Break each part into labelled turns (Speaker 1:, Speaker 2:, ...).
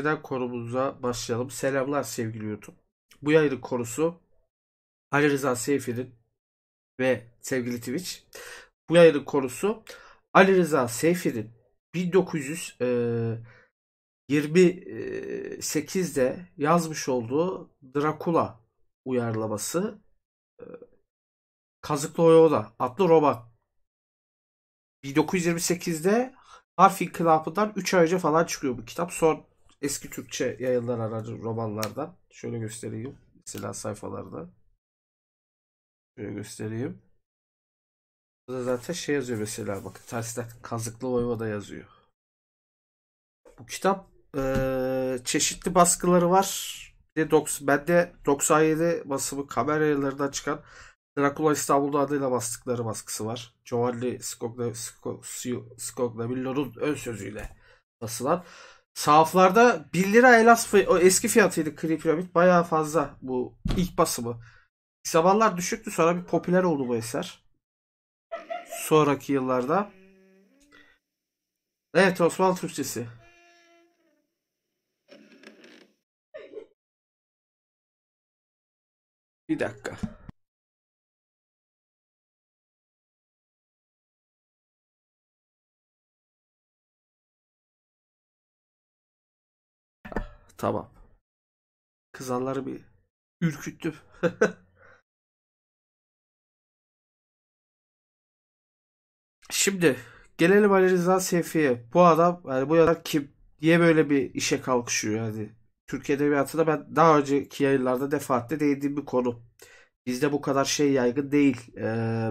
Speaker 1: Neden korumuza başlayalım. Selamlar sevgili YouTube. Bu yayının konusu Ali Rıza Seyfi'nin ve sevgili Twitch. Bu yayının konusu Ali Rıza Seyfi'nin 1928'de e, yazmış olduğu Drakula uyarlaması e, Kazıklı Oyola adlı roman. 1928'de Harf İnkılapı'ndan 3 ay önce falan çıkıyor bu kitap. Son eski Türkçe yayınlar aracı hani romanlardan. Şöyle göstereyim. Mesela sayfalarda.
Speaker 2: Şöyle göstereyim. Burada zaten şey yazıyor mesela bakın. Tersten Kazıklı da yazıyor. Bu kitap e,
Speaker 1: çeşitli baskıları var. Bir de bende 97 basımı kamera yayınlarından çıkan Dracula İstanbul'da adıyla bastıkları baskısı var. Giovanni Scognavillon'un ön sözüyle basılan. Sahaflarda 1 lira Elas o eski fiyatıydı Kri Piramit. Bayağı fazla bu ilk basımı. Sabahlar düşüktü sonra bir popüler oldu bu eser. Sonraki yıllarda.
Speaker 2: Evet Osmanlı Türkçesi. Bir dakika. Tamam. Kızanları bir ürküttüm. Şimdi gelelim Ali Rıza Seyfi'ye. Bu adam yani bu adam kim? Niye böyle bir işe
Speaker 1: kalkışıyor yani? Türk Edebiyatı'nda ben daha önceki yayınlarda defaatle değindiğim bir konu. Bizde bu kadar şey yaygın değil. Ee,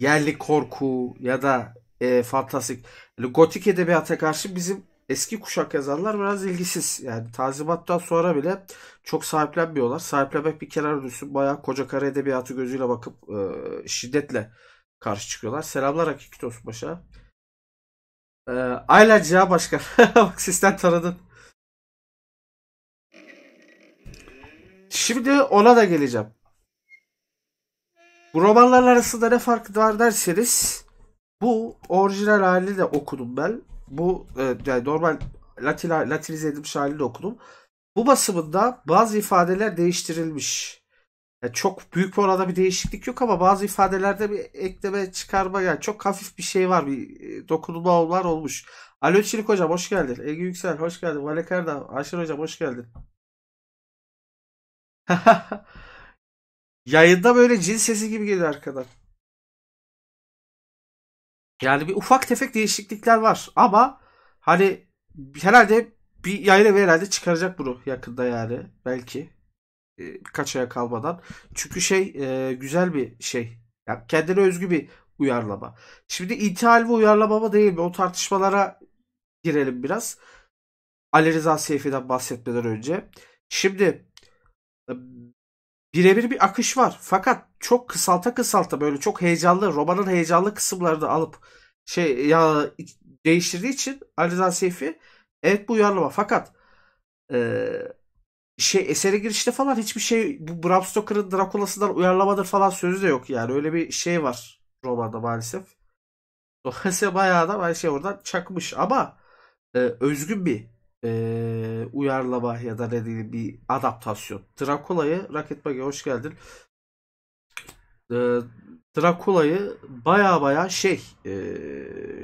Speaker 1: yerli korku ya da e, fantastik. Yani gotik edebiyata karşı bizim eski kuşak yazarlar biraz ilgisiz. Yani Tazimat'tan sonra bile çok sahiplenmiyorlar. Sahiplenmek bir kenara düşsün. Bayağı koca kara edebiyatı gözüyle bakıp e, şiddetle karşı çıkıyorlar. Selamlar Hakiki Tosun E, Ayla Ciha Başkan. Bak sistem tanıdım Şimdi ona da geleceğim. Bu romanlar arasında ne fark var derseniz bu orijinal halini de okudum ben bu e, yani normal Latin, Latinize edilmiş halini okudum. Bu basımında bazı ifadeler değiştirilmiş. Yani çok büyük bir oranda bir değişiklik yok ama bazı ifadelerde bir ekleme çıkarma yani çok hafif bir şey var bir e, dokunulma olmalar olmuş. Alo Çelik hocam hoş geldin. Ege Yüksel hoş geldin. Malek Erdem,
Speaker 2: Ayşen hocam hoş geldin. Yayında böyle cin sesi gibi geliyor arkadan.
Speaker 1: Yani bir ufak tefek değişiklikler var ama hani herhalde bir yayla ve herhalde çıkaracak bunu yakında yani belki e, birkaç aya kalmadan. Çünkü şey e, güzel bir şey. Yani kendine özgü bir uyarlama. Şimdi ithal ve uyarlama mı değil mi? O tartışmalara girelim biraz. Ali Rıza Seyfi'den bahsetmeden önce. Şimdi e, birebir bir akış var. Fakat çok kısalta kısalta böyle çok heyecanlı romanın heyecanlı kısımlarını alıp şey ya değiştirdiği için Ali Rıza Seyfi evet bu uyarlama fakat e, şey esere girişte falan hiçbir şey bu Bram Stoker'ın Drakulasından uyarlamadır falan sözü de yok yani öyle bir şey var romanda maalesef. Dolayısıyla bayağı da ben hani, şey oradan çakmış ama e, özgün bir e, uyarlama ya da ne diyeyim bir adaptasyon. Drakula'yı Rocket Bug'e hoş geldin. E, Drakula'yı baya baya şey e,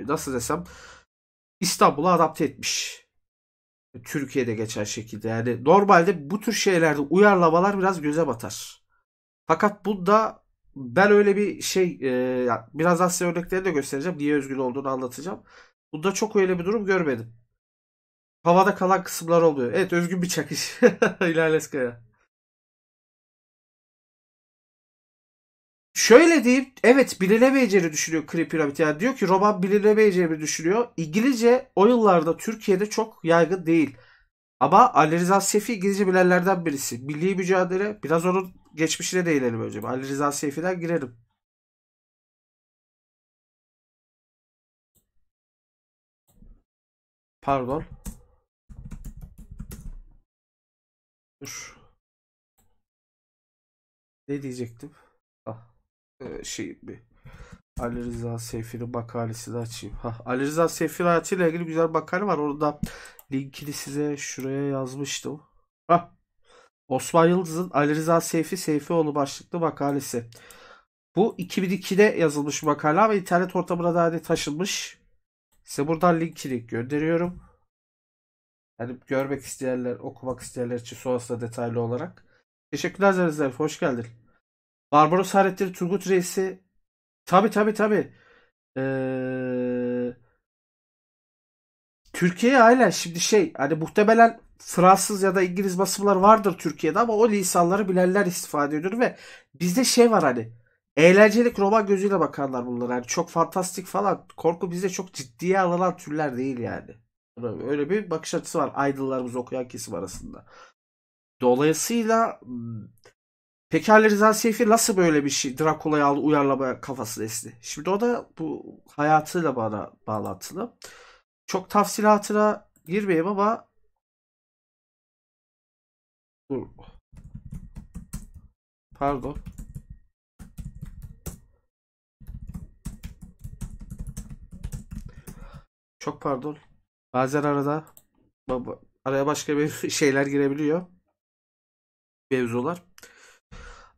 Speaker 1: nasıl desem İstanbul'a adapte etmiş. Türkiye'de geçen şekilde. Yani normalde bu tür şeylerde uyarlamalar biraz göze batar. Fakat bu da ben öyle bir şey e, biraz daha size örneklerini de göstereceğim. Niye özgün olduğunu anlatacağım. Bunda çok öyle bir durum görmedim. Havada kalan kısımlar
Speaker 2: oluyor. Evet özgün bir çakış. İlaleskaya. Şöyle diyeyim, evet bilinemeyeceğini düşünüyor Krip Piramit. Yani diyor ki
Speaker 1: roman bilinemeyeceğini düşünüyor. İngilizce o yıllarda Türkiye'de çok yaygın değil. Ama Ali Rıza Sefi İngilizce bilenlerden birisi. Milli mücadele, biraz onun geçmişine
Speaker 2: değinelim önce. Ali Rıza Sefi'den girelim. Pardon. Dur. Ne diyecektim? Ah. Ee, şey bir. Ali Rıza Seyfi'nin makalesi
Speaker 1: de açayım. Ha, Ali Rıza Seyfi hayatıyla ilgili güzel bir makale var. Orada linkini size şuraya yazmıştım. Ha. Osman Yıldız'ın Ali Rıza Seyfi Seyfioğlu başlıklı makalesi. Bu 2002'de yazılmış makale ve internet ortamına daha da hani taşınmış. Size buradan linkini gönderiyorum. Yani görmek isteyenler, okumak isteyenler için sonrasında detaylı olarak. Teşekkürler Zerif Hoş geldin. Barbaros Hayretleri Turgut Reis'i tabi tabi tabi ee, Türkiye'ye hala şimdi şey hani muhtemelen Fransız ya da İngiliz basımlar vardır Türkiye'de ama o lisanları bilenler istifade ediyor ve bizde şey var hani eğlencelik roman gözüyle bakarlar bunlara. Yani çok fantastik falan. Korku bizde çok ciddiye alınan türler değil yani. Öyle bir bakış açısı var idollarımız okuyan kesim arasında. Dolayısıyla hmm, Pekala Rıza Seyfi nasıl böyle bir şey Drakula'yı aldı uyarlama kafası esti. Şimdi o da bu hayatıyla
Speaker 2: bana bağlantılı. Çok tafsilatına girmeyeyim ama Dur. Pardon.
Speaker 1: Çok pardon. Bazen arada araya başka bir şeyler girebiliyor. Mevzular.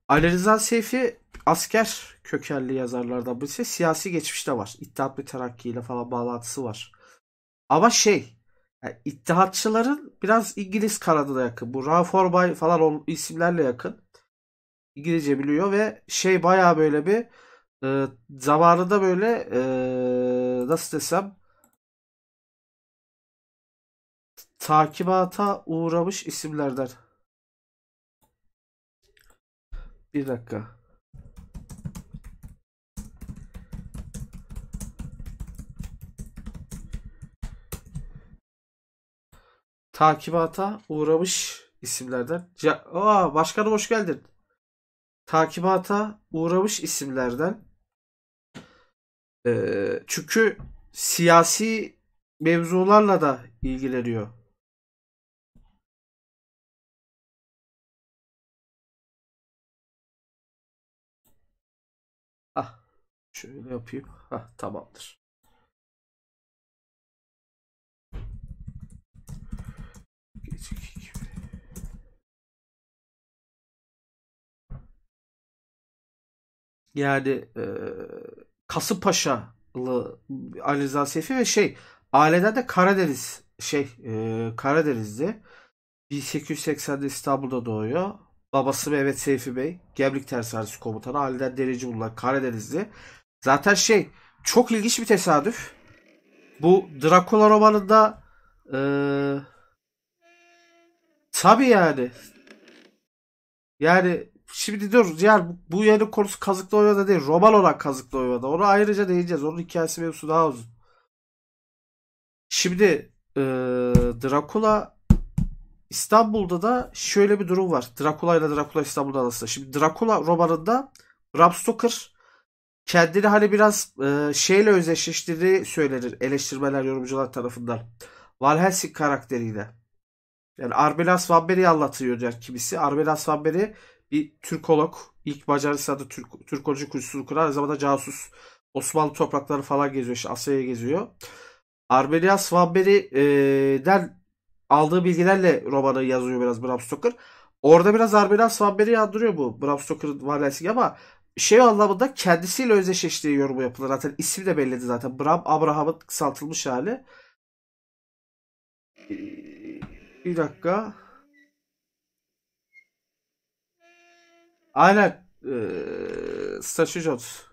Speaker 1: Ali Rıza Seyfi asker kökenli yazarlardan birisi. Siyasi geçmişte var. İttihat ve Terakki ile falan bağlantısı var. Ama şey yani İttihatçıların biraz İngiliz kanadına yakın. Bu Ralph Orbay falan o isimlerle yakın. İngilizce biliyor ve şey baya böyle bir e, zamanında böyle e,
Speaker 2: nasıl desem takibata uğramış isimlerden. Bir
Speaker 1: dakika. Takibata uğramış isimlerden. Ya, aa, başkanım hoş geldin. Takibata uğramış isimlerden. Ee, çünkü
Speaker 2: siyasi mevzularla da ilgileniyor. Şöyle yapayım. Hah, tamamdır. Yani e, Kasımpaşalı
Speaker 1: Ali Rıza Seyfi ve şey aileden de Karadeniz şey e, Karadeniz'de 1880'de İstanbul'da doğuyor. Babası Mehmet Seyfi Bey, Gemlik Tersanesi Komutanı, Haliden Dereci bulunan Karadenizli. Zaten şey çok ilginç bir tesadüf. Bu Dracula romanında e, tabii yani yani şimdi diyoruz ya bu, yeni yerin konusu kazıklı oyvada değil. Roman olan kazıklı oyvada. Onu ayrıca değineceğiz. Onun hikayesi mevzusu daha uzun. Şimdi e, Dracula İstanbul'da da şöyle bir durum var. Dracula ile Dracula İstanbul'da arasında. Şimdi Dracula romanında Bram Stoker kendini hani biraz e, şeyle özdeşleştirdiği söylenir eleştirmeler yorumcular tarafından. Van Helsing karakteriyle. Yani Arbelas Van anlatıyor yani kimisi. Arbelas Van bir Türkolog. ilk Macaristan'da Türk, Türkoloji kursunu kuran. Aynı zamanda casus. Osmanlı toprakları falan geziyor. İşte Asya'ya geziyor. Arbelias Van der e, aldığı bilgilerle romanı yazıyor biraz Bram Stoker. Orada biraz Arbelias Van Beri'yi andırıyor bu Bram Stoker'ın Van Helsing ama şey anlamında kendisiyle özdeşleştiği yorumu yapılır. Zaten isim de belliydi zaten. Bram Abraham'ın kısaltılmış hali. Bir dakika. Aynen. Ee, Statue Jones.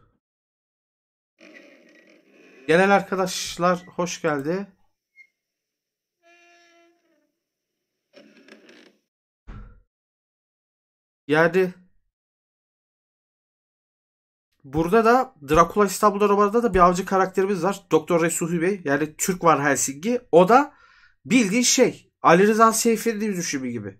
Speaker 1: Gelen
Speaker 2: arkadaşlar hoş geldi. Yani Burada da Dracula İstanbul'da romanında da bir avcı karakterimiz var.
Speaker 1: Doktor Resuhi Bey. Yani Türk var Helsinki. O da bildiğin şey. Ali Rıza Seyfi'nin düşümü gibi.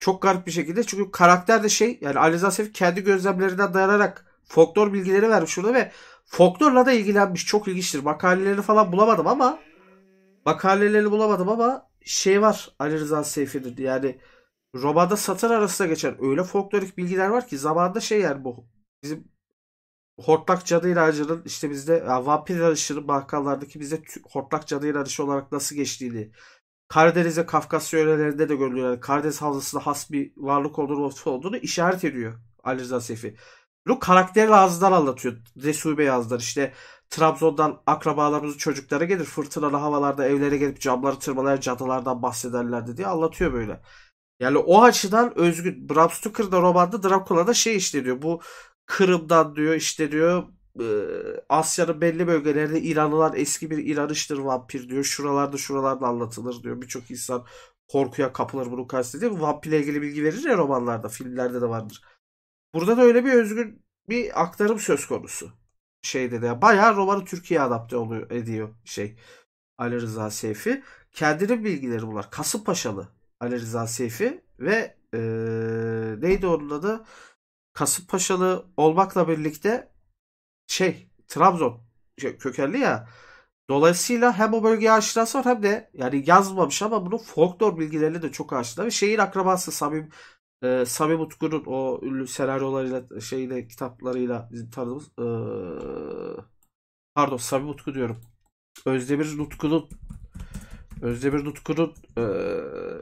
Speaker 1: Çok garip bir şekilde. Çünkü karakter de şey. Yani Ali Rıza Seyfi kendi gözlemlerinden dayanarak folklor bilgileri vermiş orada ve folklorla da ilgilenmiş. Çok ilginçtir. Makaleleri falan bulamadım ama makaleleri bulamadım ama şey var Ali Rıza Seyfi'dir. Yani romanda satır arasında geçen öyle folklorik bilgiler var ki zamanda şey yani bu bizim Hortlak Cadı İlacı'nın işte bizde vampir yarışının bakkallardaki bizde Hortlak Cadı İlacı olarak nasıl geçtiğini Karadeniz ve Kafkasya yörelerinde de görülüyor. Yani Karadeniz havzasında has bir varlık olduğunu, olduğunu işaret ediyor Ali Rıza Sefi. Bunu karakterli ağızdan anlatıyor. Bey ağızdan işte Trabzon'dan akrabalarımızın çocukları gelir. Fırtınalı havalarda evlere gelip camları tırmalayıp cadılardan bahsederlerdi diye anlatıyor böyle. Yani o açıdan özgün. Bram Stoker da romanda Dracula'da şey işleniyor. Bu Kırım'dan diyor işte diyor e, Asya'nın belli bölgelerinde İranlılar eski bir İran inanıştır vampir diyor. Şuralarda şuralarda anlatılır diyor. Birçok insan korkuya kapılır bunu kastediyor. Vampirle ilgili bilgi verir ya romanlarda, filmlerde de vardır. Burada da öyle bir özgün bir aktarım söz konusu. Şeyde de bayağı romanı Türkiye'ye adapte oluyor, ediyor şey Ali Rıza Seyfi. Kendinin bilgileri bunlar. Kasımpaşalı Ali Rıza Seyfi ve ee, neydi onun adı? Kasımpaşalı olmakla birlikte şey Trabzon şey, kökenli ya. Dolayısıyla hem o bölgeye aşinası var hem de yani yazmamış ama bunu folklor bilgilerine de çok aşina. Ve şehir akrabası Samim e, Samim Utku'nun o ünlü senaryolarıyla şeyle kitaplarıyla bizim tanıdığımız e, pardon Samim Utku diyorum. Özdemir Nutku'nun Özdemir Nutku'nun e,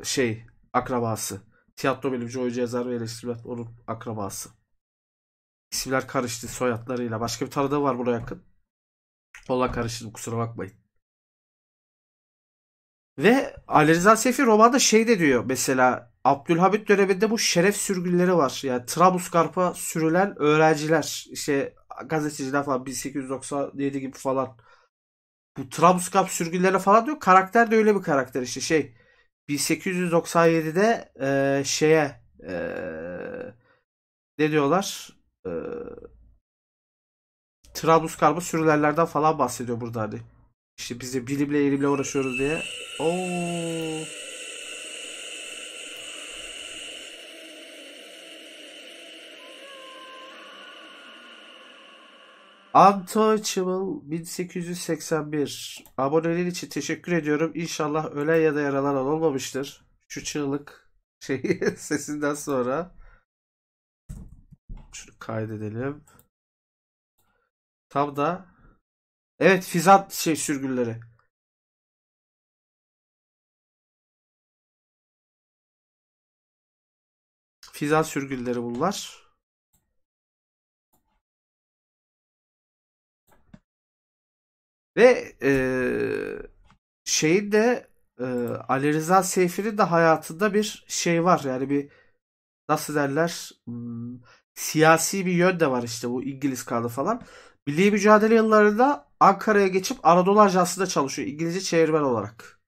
Speaker 1: şey akrabası. Tiyatro bilimci, oyuncu, yazar ve eleştirmen onun akrabası. İsimler karıştı soyadlarıyla. Başka bir tanıdığı var buraya yakın. Valla karıştırdım kusura bakmayın.
Speaker 2: Ve Ali Rıza Sefi romanda şey
Speaker 1: de diyor mesela Abdülhamit döneminde bu şeref sürgünleri var. Yani Trablusgarp'a sürülen öğrenciler işte gazeteciler falan 1897 gibi falan. Bu Trablusgarp sürgünleri falan diyor. Karakter de öyle bir karakter işte şey 1897'de e, şeye e, ne diyorlar? e, ee, Trabluskarba sürülerlerden falan bahsediyor burada hani. İşte biz de bilimle elimle uğraşıyoruz diye. Oo. Untouchable 1881 aboneliğin için teşekkür ediyorum. İnşallah ölen ya da yaralanan olmamıştır. Şu
Speaker 2: çığlık şey sesinden sonra. Şunu kaydedelim. Tam da Evet fizat şey sürgünleri. Fizat sürgünleri bunlar. Ve e, şeyin de e, Ali Rıza Seyfi'nin de
Speaker 1: hayatında bir şey var. Yani bir nasıl derler? Hmm, siyasi bir yön de var işte bu İngiliz kağıdı falan. Milli mücadele yıllarında Ankara'ya geçip Anadolu Ajansı'nda çalışıyor İngilizce çevirmen olarak.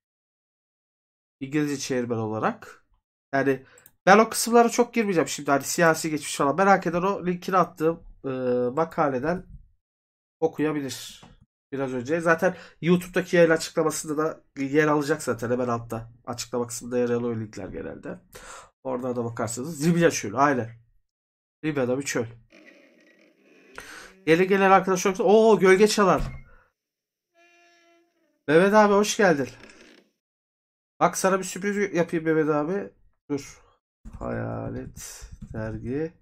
Speaker 1: İngilizce çevirmen olarak. Yani ben o kısımlara çok girmeyeceğim şimdi hani siyasi geçmiş falan. Merak eden o linkini attığım e, makaleden okuyabilir. Biraz önce. Zaten YouTube'daki yayın açıklamasında da yer alacak zaten hemen altta. Açıklama kısmında yer alıyor linkler genelde. Orada da bakarsınız. Zibilya açıyor. aynen. Libya'da bir çöl. Geri gelir arkadaş yoksa. Oo gölge çalar. Mehmet abi hoş geldin. Bak sana bir sürpriz yapayım Mehmet abi. Dur. Hayalet dergi.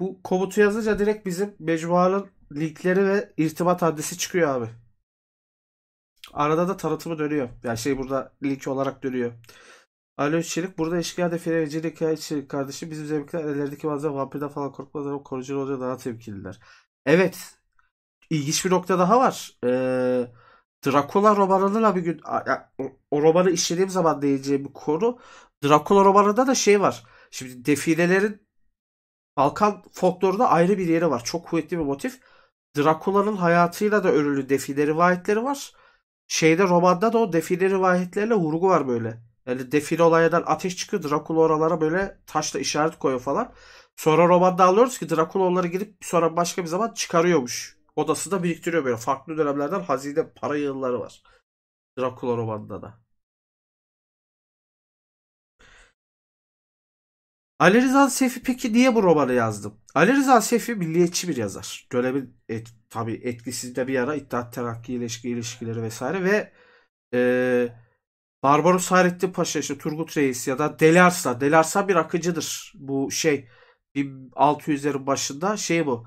Speaker 1: Bu komutu yazınca direkt bizim mecmuanın linkleri ve irtibat adresi çıkıyor abi. Arada da tanıtımı dönüyor. Yani şey burada link olarak dönüyor. Alo Çelik burada eşkıyada Fereveci'yle hikaye Çelik kardeşi bizim zevkler ellerdeki bazı vampirden falan korkmazlar o korucu olunca daha tepkililer. Evet. İlginç bir nokta daha var. Ee, Dracula romanına bir gün o, o romanı işlediğim zaman değineceğim bir konu. Dracula romanında da şey var. Şimdi defilelerin Balkan folklorunda ayrı bir yeri var. Çok kuvvetli bir motif. Drakula'nın hayatıyla da örülü defile rivayetleri var. Şeyde romanda da o defile rivayetlerle vurgu var böyle. Yani defile olayından ateş çıkıyor. Drakula oralara böyle taşla işaret koyuyor falan. Sonra romanda alıyoruz ki Drakula onları gidip sonra başka bir zaman çıkarıyormuş. Odasında biriktiriyor böyle. Farklı dönemlerden
Speaker 2: hazine para yığınları var. Drakula romanında da. Ali Rıza Sefi peki niye bu romanı yazdım?
Speaker 1: Ali Rıza Sefi milliyetçi bir yazar. Dönemin et, tabii etkisinde bir ara İttihat Terakki ilişki ilişkileri vesaire ve e, Barbaros Hayrettin Paşa işte Turgut Reis ya da Delarsa. Delarsa bir akıcıdır. Bu şey 600'lerin başında şey bu.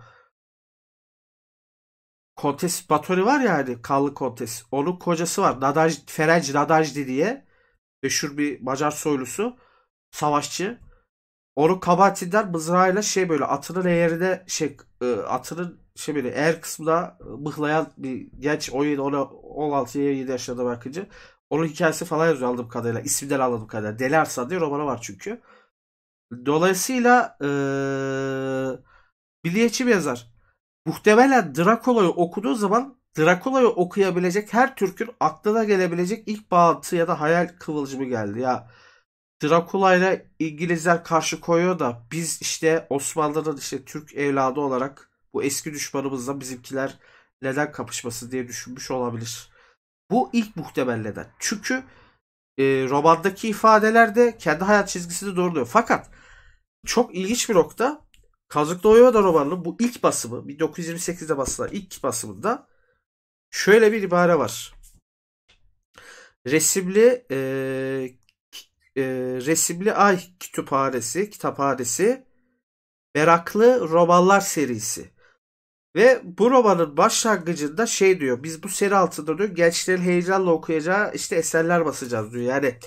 Speaker 1: Kontes Batori var ya hani Kallı Kontes. Onun kocası var. Nadaj, Ferenc Nadajdi diye meşhur bir Macar soylusu. Savaşçı. Onu kabahatinden mızrağıyla şey böyle atının eğerine şey e, atının şey böyle eğer kısmına mıhlayan bir genç 17 16 17 yaşlarında bakıcı. Onun hikayesi falan yazıyor aldığım kadarıyla. İsimden aldığım kadarıyla. Deli Arslan diye romanı var çünkü. Dolayısıyla ee, milliyetçi bir yazar. Muhtemelen Drakula'yı okuduğu zaman Drakula'yı okuyabilecek her Türk'ün aklına gelebilecek ilk bağıntı ya da hayal kıvılcımı geldi. Ya Drakula ile İngilizler karşı koyuyor da biz işte Osmanlı'nın işte Türk evladı olarak bu eski düşmanımızla bizimkiler neden kapışması diye düşünmüş olabilir. Bu ilk muhtebelleden. Çünkü e, romandaki ifadeler de kendi hayat çizgisi de doğruluyor. Fakat çok ilginç bir nokta Kazıklı da romanının bu ilk basımı 1928'de basılan ilk basımında şöyle bir ibare var. Resimli e, e, Resimli Ay Kütüphanesi, Kitaphanesi Meraklı Romanlar serisi. Ve bu romanın başlangıcında şey diyor. Biz bu seri altında diyor gençlerin heyecanla okuyacağı işte eserler basacağız diyor. Yani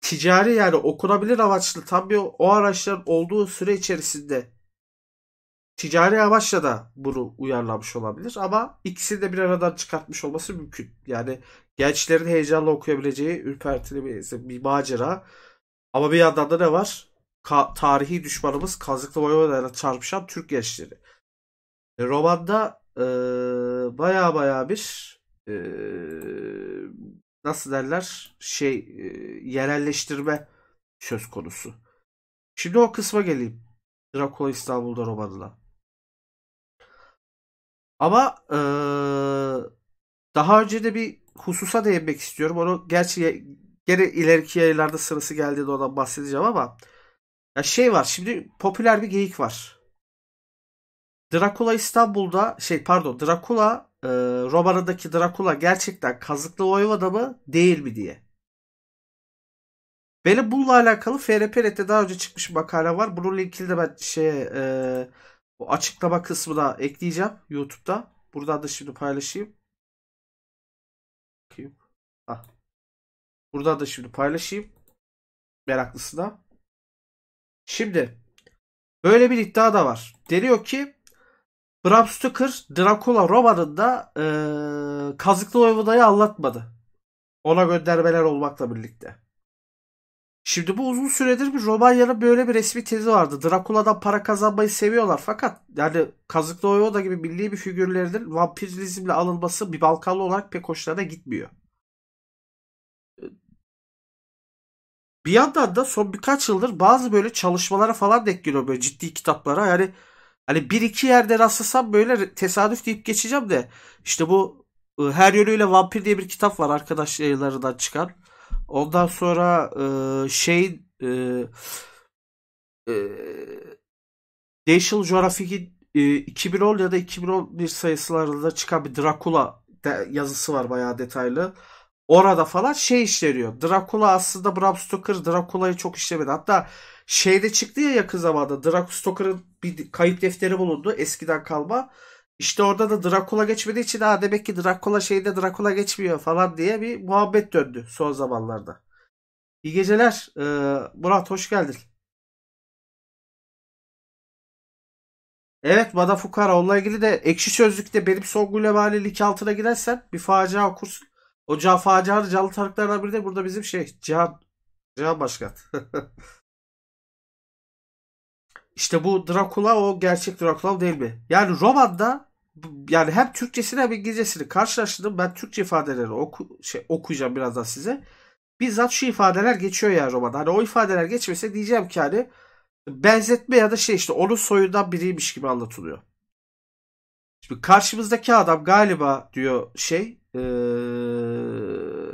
Speaker 1: ticari yani okunabilir amaçlı tam bir o araçların olduğu süre içerisinde ticari amaçla da bunu uyarlamış olabilir ama ikisini de bir aradan çıkartmış olması mümkün. Yani gençlerin heyecanla okuyabileceği ürpertili bir, bir macera. Ama bir yandan da ne var? Ka- tarihi düşmanımız kazıklı boyuna çarpışan Türk gençleri romanda e, baya e, baya bir e, nasıl derler şey e, yerelleştirme
Speaker 2: söz konusu. Şimdi o kısma geleyim. Drakula İstanbul'da romanına. Ama e,
Speaker 1: daha önce de bir hususa değinmek istiyorum. Onu gerçi gene ileriki yayınlarda sırası geldiğinde ondan bahsedeceğim ama ya şey var şimdi popüler bir geyik var. Dracula İstanbul'da şey pardon Dracula, e, romanındaki Drakula gerçekten kazıklı Voivoda mı değil mi diye. Benim bununla alakalı FRPRT'de daha önce çıkmış bir makale var. Bunun linkini de ben şey e, o açıklama kısmına ekleyeceğim YouTube'da. Buradan da şimdi paylaşayım.
Speaker 2: Bakayım. Ah. Buradan da şimdi paylaşayım. Meraklısına. Şimdi böyle bir iddia da var.
Speaker 1: Deniyor ki Bram Stoker Dracula romanında e, Kazıklı Voivoda'yı anlatmadı. Ona göndermeler olmakla birlikte. Şimdi bu uzun süredir bir Romanya'nın böyle bir resmi tezi vardı. Dracula'dan para kazanmayı seviyorlar fakat yani Kazıklı Voivoda gibi milli bir figürlerinin vampirizmle alınması bir Balkanlı olarak pek hoşlarına gitmiyor. Bir yandan da son birkaç yıldır bazı böyle çalışmalara falan denk geliyor böyle ciddi kitaplara. Yani Hani bir iki yerde rastlasam böyle tesadüf deyip geçeceğim de işte bu ıı, Her Yönüyle Vampir diye bir kitap var arkadaş yayınlarından çıkan. Ondan sonra e, şey e, e, National Geographic'in e, 2010 ya da 2011 sayısılarında çıkan bir Dracula de, yazısı var bayağı detaylı. Orada falan şey işleniyor. Dracula aslında Bram Stoker Dracula'yı çok işlemedi. Hatta Şeyde çıktı ya yakın zamanda Draco Stoker'ın bir kayıp defteri bulundu eskiden kalma. İşte orada da Drakula geçmediği için ha demek ki Drakula
Speaker 2: şeyde Drakula geçmiyor falan diye bir muhabbet döndü son zamanlarda. İyi geceler. Ee, Murat hoş geldin. Evet Mada Fukara onunla ilgili de ekşi sözlükte benim Songül'e valinin link altına girersen
Speaker 1: bir facia okursun. O facia canlı tanıklarından biri de burada bizim şey Cihan, Cihan Başkan. İşte bu Drakula o gerçek Drakula değil mi? Yani romanda yani hem Türkçesini hem İngilizcesini karşılaştırdım. Ben Türkçe ifadeleri oku, şey, okuyacağım birazdan size. Bizzat şu ifadeler geçiyor ya yani romanda. Hani o ifadeler geçmese diyeceğim ki hani benzetme ya da şey işte onun soyundan biriymiş gibi anlatılıyor. Şimdi karşımızdaki adam galiba diyor şey ee,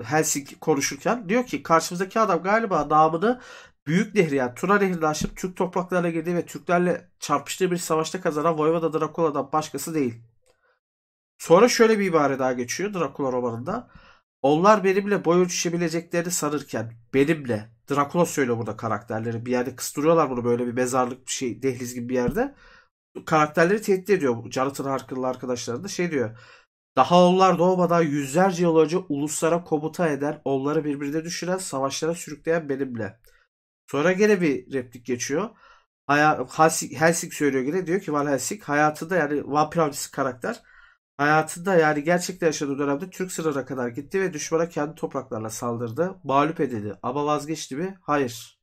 Speaker 1: Helsing konuşurken diyor ki karşımızdaki adam galiba namını Büyük nehri Dehriyat Tuna Nehri'ni aşıp Türk topraklarına girdiği ve Türklerle çarpıştığı bir savaşta kazanan Voivoda Drakula'dan başkası değil. Sonra şöyle bir ibare daha geçiyor Drakula romanında. Onlar benimle boy ölçüşebileceklerini sanırken benimle Drakula söylüyor burada karakterleri. Bir yerde kıstırıyorlar bunu böyle bir mezarlık bir şey dehliz gibi bir yerde. Karakterleri tehdit ediyor Jonathan Harker'lı arkadaşları da şey diyor. Daha onlar doğmadan yüzlerce yıl önce uluslara komuta eden, onları birbirine düşüren, savaşlara sürükleyen benimle. Sonra gene bir replik geçiyor. Haya, Helsing, söylüyor gene diyor ki Val Helsing hayatı da yani vampir avcısı karakter da yani gerçekten yaşadığı dönemde Türk sınırına kadar gitti ve düşmana kendi topraklarına saldırdı. Mağlup edildi. Ama vazgeçti mi? Hayır.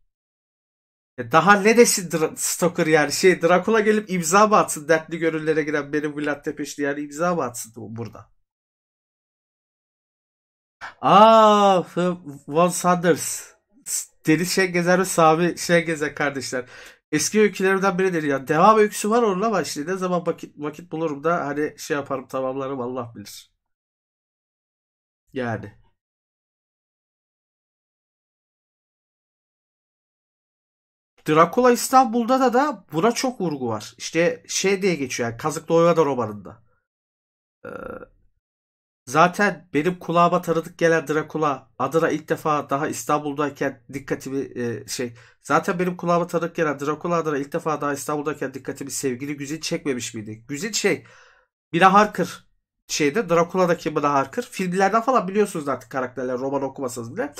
Speaker 1: E daha ne desin Dra- Stoker yani şey Drakula gelip imza mı atsın dertli gönüllere giren benim Vlad Tepeşli yani imza mı atsın burada? Aa Von Sanders. Deniz Şengezer ve Sami Şengezer kardeşler. Eski öykülerimden biridir ya. Devam öyküsü var onunla
Speaker 2: ama işte ne zaman vakit, vakit bulurum da hani şey yaparım tamamlarım Allah bilir. Yani. Drakula İstanbul'da da da buna çok vurgu var. İşte şey diye geçiyor yani Kazık Doyvada romanında. Ee,
Speaker 1: Zaten benim kulağıma tanıdık gelen Drakula adına ilk defa daha İstanbul'dayken dikkatimi e, şey zaten benim kulağıma tanıdık gelen Drakula adına ilk defa daha İstanbul'dayken dikkatimi sevgili Güzin çekmemiş miydi? Güzin şey Mina Harker şeyde Drakula'daki Mina Harker filmlerden falan biliyorsunuz artık karakterler roman okumasanız bile.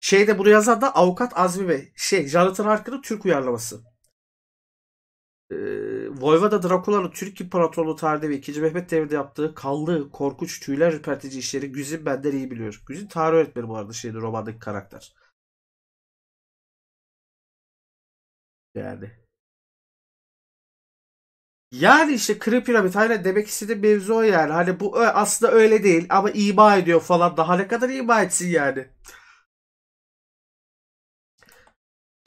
Speaker 1: Şeyde bunu yazan da avukat Azmi Bey. Şey Jonathan Harker'ın Türk uyarlaması e, Voivoda Drakula'nın Türk İmparatorluğu tarihinde ve 2. Mehmet devrinde yaptığı kallı korkunç, tüyler ürpertici
Speaker 2: işleri Güzin benden iyi biliyor. Güzin tarih öğretmeni bu arada şeyde romandaki karakter. Yani. Yani işte kırı piramit aynen demek istediğim mevzu o yani. Hani bu aslında öyle değil ama
Speaker 1: ima ediyor falan. Daha ne kadar ima etsin yani.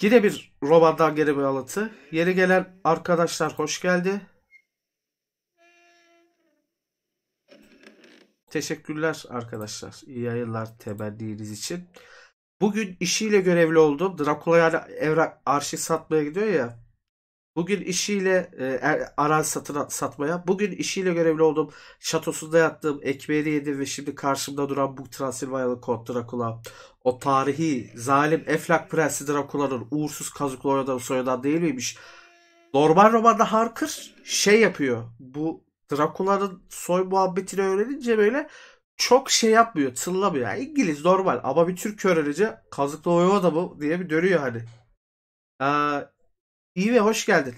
Speaker 1: Yine bir romandan geri bir alıntı. Yeni gelen arkadaşlar hoş geldi. Teşekkürler arkadaşlar. İyi yayınlar temenniniz için. Bugün işiyle görevli oldum. Drakula yani evrak arşiv satmaya gidiyor ya. Bugün işiyle e, er, arazi satın, satmaya. Bugün işiyle görevli oldum. Şatosunda yattım. Ekmeğini yedim ve şimdi karşımda duran bu Transilvanyalı Kont Drakula. O tarihi zalim Eflak Prensi Drakula'nın uğursuz kazıklı soyadan değil miymiş? Normal romanda Harker şey yapıyor. Bu Drakula'nın soy muhabbetini öğrenince böyle çok şey yapmıyor, tıllamıyor. Yani İngiliz normal ama bir Türk öğrenince kazıklı oyu adamı diye bir dönüyor hani. Ee, iyi ve hoş geldin.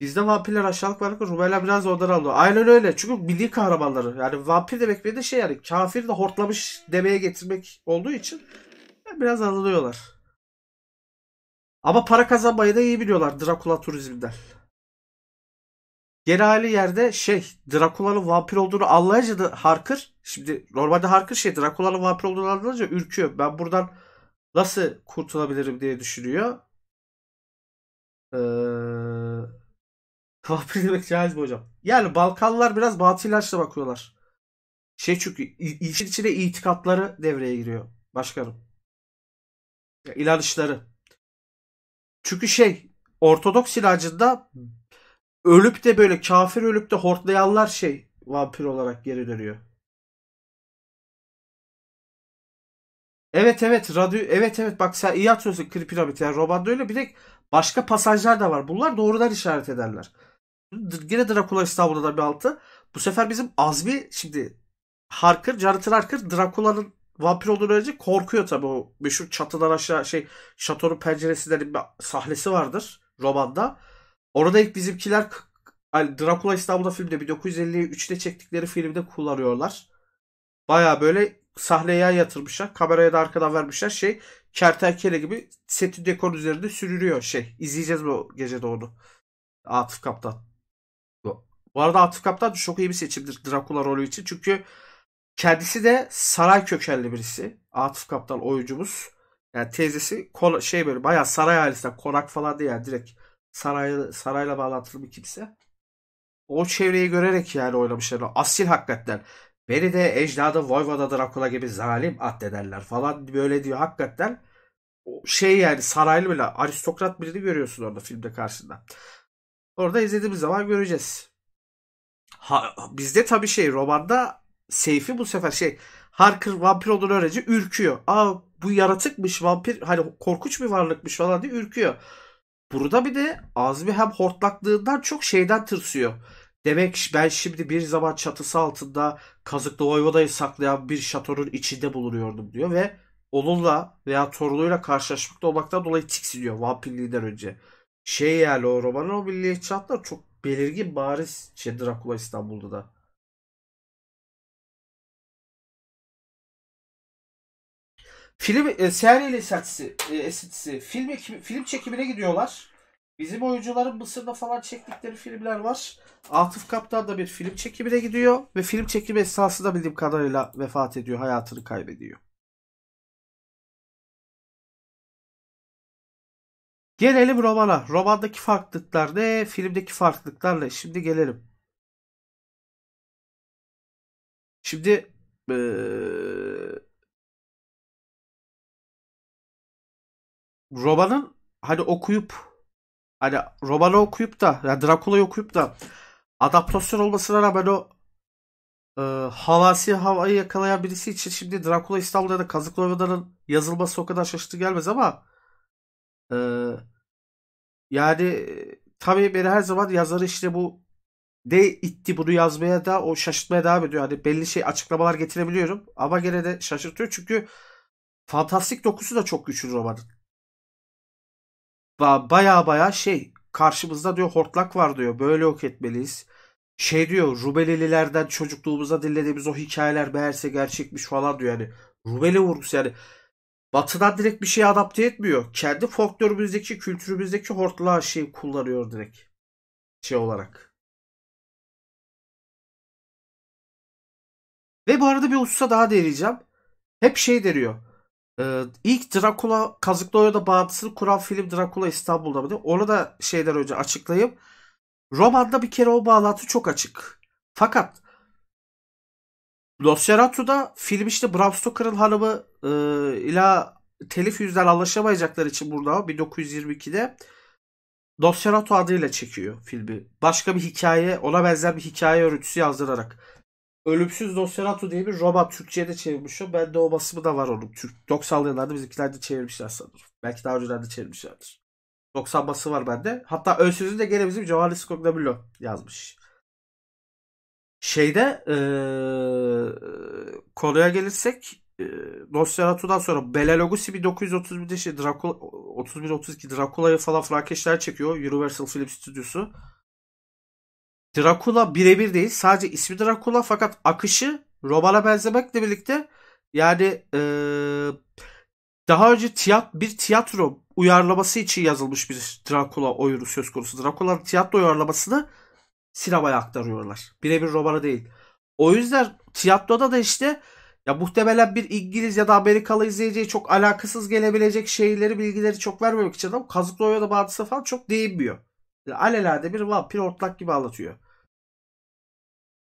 Speaker 1: Bizde vampirler aşağılık varlık, Rumela biraz oradan aldı. Aynen öyle. Çünkü milli kahramanları. Yani vampir demek bir de şey yani kafir de hortlamış demeye getirmek olduğu için e, biraz alınıyorlar. Ama para kazanmayı da iyi biliyorlar Drakula turizminden. Geneli yerde şey Drakula'nın vampir olduğunu anlayınca da Harker şimdi normalde Harker şey Drakula'nın vampir olduğunu anlayınca ürküyor. Ben buradan nasıl kurtulabilirim diye düşünüyor. Eee Tuhaf demek caiz mi hocam? Yani Balkanlar biraz batı ilaçla bakıyorlar. Şey çünkü işin içine itikatları devreye giriyor başkanım. Ya, inanışları. Çünkü şey Ortodoks ilacında
Speaker 2: ölüp de böyle kafir ölüp de hortlayanlar şey vampir olarak geri dönüyor. Evet evet radyo evet evet bak sen iyi atıyorsun kripinamit yani romanda öyle bir de başka pasajlar da var. Bunlar doğrudan
Speaker 1: işaret ederler. Yine Drakula İstanbul'da da bir altı. Bu sefer bizim Azmi şimdi Harker, Jared Harker Drakula'nın vampir olduğunu öğrenecek korkuyor tabii o meşhur çatıdan aşağı şey şatonun penceresinden bir sahnesi vardır romanda. Orada ilk bizimkiler yani Drakula İstanbul'da filmde 1953'te çektikleri filmde kullanıyorlar. Baya böyle sahneye yatırmışlar. Kameraya da arkadan vermişler. Şey kertenkele gibi setin dekor üzerinde sürülüyor şey. İzleyeceğiz bu gece de onu. Atıf Kaptan. Bu arada Atıf Kaptan çok iyi bir seçimdir Drakula rolü için. Çünkü kendisi de saray kökenli birisi. Atıf Kaptan oyuncumuz. Yani teyzesi şey böyle bayağı saray ailesinden konak falan değil yani direkt saray, sarayla bağlantılı bir kimse. O çevreyi görerek yani oynamışlar. Asil hakikaten. Beni de ecdadı Voyvoda Drakula gibi zalim addederler falan böyle diyor hakikaten. Şey yani saraylı böyle aristokrat birini görüyorsun orada filmde karşında. Orada izlediğimiz zaman göreceğiz. Ha, bizde tabii şey romanda Seyfi bu sefer şey Harker vampir olduğunu öğrenince ürküyor. Aa bu yaratıkmış vampir hani korkunç bir varlıkmış falan diye ürküyor. Burada bir de Azmi hem hortlaklığından çok şeyden tırsıyor. Demek ben şimdi bir zaman çatısı altında kazıklı voyvodayı saklayan bir şatonun içinde bulunuyordum diyor ve onunla veya torunuyla karşılaşmakta olmaktan dolayı tiksiniyor vampirliğinden önce. Şey yani o romanın o
Speaker 2: milliyetçi çok Belirgi bariz şey Drakula İstanbul'da da. Film e, seriyle esatisi, e, esatisi. Film, ekimi, film çekimine gidiyorlar. Bizim oyuncuların Mısır'da
Speaker 1: falan çektikleri filmler var. Atıf Kaptan da bir film çekimine gidiyor ve film çekimi
Speaker 2: esnasında bildiğim kadarıyla vefat ediyor, hayatını kaybediyor. Gelelim romana. Romandaki farklılıklar ne? Filmdeki farklılıklarla. Şimdi gelelim. Şimdi ee, romanın hani okuyup hani romanı okuyup
Speaker 1: da yani Drakula'yı okuyup da adaptasyon olmasına rağmen o e, havasi havayı yakalayan birisi için şimdi Drakula İstanbul'da da Kazıklı Ova'nın yazılması o kadar şaşırtıcı gelmez ama ee, yani tabii beni her zaman yazarı işte bu de itti bunu yazmaya da o şaşırtmaya devam ediyor. Hani belli şey açıklamalar getirebiliyorum ama gene de şaşırtıyor çünkü fantastik dokusu da çok güçlü romanın. Baya baya şey karşımızda diyor hortlak var diyor böyle yok etmeliyiz. Şey diyor Rubelililerden çocukluğumuzda dinlediğimiz o hikayeler meğerse gerçekmiş falan diyor yani. Rubeli vurgusu yani Batı'dan direkt
Speaker 2: bir şey adapte etmiyor. Kendi folklorumuzdaki, kültürümüzdeki hortlağı şey kullanıyor direkt. Şey olarak. Ve bu arada bir hususa daha değineceğim. Hep şey deniyor. Ee, ilk
Speaker 1: Dracula Kazıklıoya'da bağıntısını kuran film Dracula İstanbul'da mı? Onu da şeyden önce açıklayayım. Romanda bir kere o bağlantı çok açık. Fakat Nosferatu'da film işte Bram Stoker'ın hanımı e, ila telif yüzden anlaşamayacaklar için burada 1922'de Nosferatu adıyla çekiyor filmi. Başka bir hikaye, ona benzer bir hikaye örüntüsü yazdırarak. Ölümsüz Nosferatu diye bir roman Türkçe'ye de çevirmiş o. de o basımı da var onun. Türk 90'lı yıllarda bizimkiler de çevirmişler sanırım. Belki daha önceden de çevirmişlerdir. 90 bası var bende. Hatta ölsüzü de gene bizim Giovanni Scognabilo yazmış. Şeyde e, konuya gelirsek e, Nosferatu'dan sonra Bela Lugosi 1931'de şey, Dracula, 31-32 Dracula'yı falan Frankenstein çekiyor. Universal Film Stüdyosu. Dracula birebir değil. Sadece ismi Dracula fakat akışı romana benzemekle birlikte yani e, daha önce tiyat, bir tiyatro uyarlaması için yazılmış bir Dracula oyunu söz konusu. Dracula'nın tiyatro uyarlamasını sinemaya aktarıyorlar. Birebir romanı değil. O yüzden tiyatroda da işte ya muhtemelen bir İngiliz ya da Amerikalı izleyiciye çok alakasız gelebilecek şeyleri, bilgileri çok vermemek için ama Kazıklı Roya'da da bağlantısı falan çok değinmiyor. Yani alelade bir vampir ortlak gibi anlatıyor.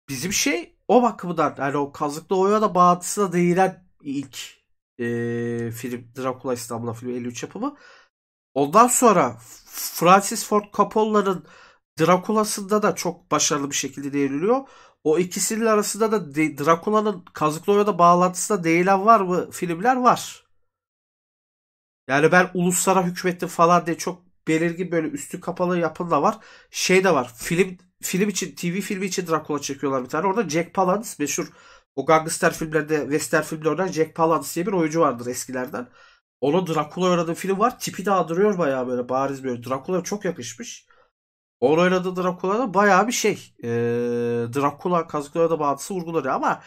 Speaker 1: Bizim şey o bakımdan yani o kazıklı oya da bağlantısı da değinen ilk e, film Dracula İstanbul'a filmi 53 yapımı. Ondan sonra Francis Ford Coppola'nın Drakula'sında da çok başarılı bir şekilde değeriliyor. O ikisinin arasında da de, Drakula'nın Kazıkloya'da da değilen var mı filmler var. Yani ben uluslara hükmettim falan diye çok belirgin böyle üstü kapalı yapın da var. Şey de var. Film film için TV filmi için Drakula çekiyorlar bir tane. Orada Jack Palance meşhur o gangster filmlerde western filmlerden Jack Palance diye bir oyuncu vardır eskilerden. Ona Drakula oynadığı film var. Tipi de duruyor bayağı böyle bariz böyle. Drakula çok yakışmış. Oro'yla da Drakula'da bayağı bir şey. E, ee, Drakula kazıklara da bağıntısı vurguları ama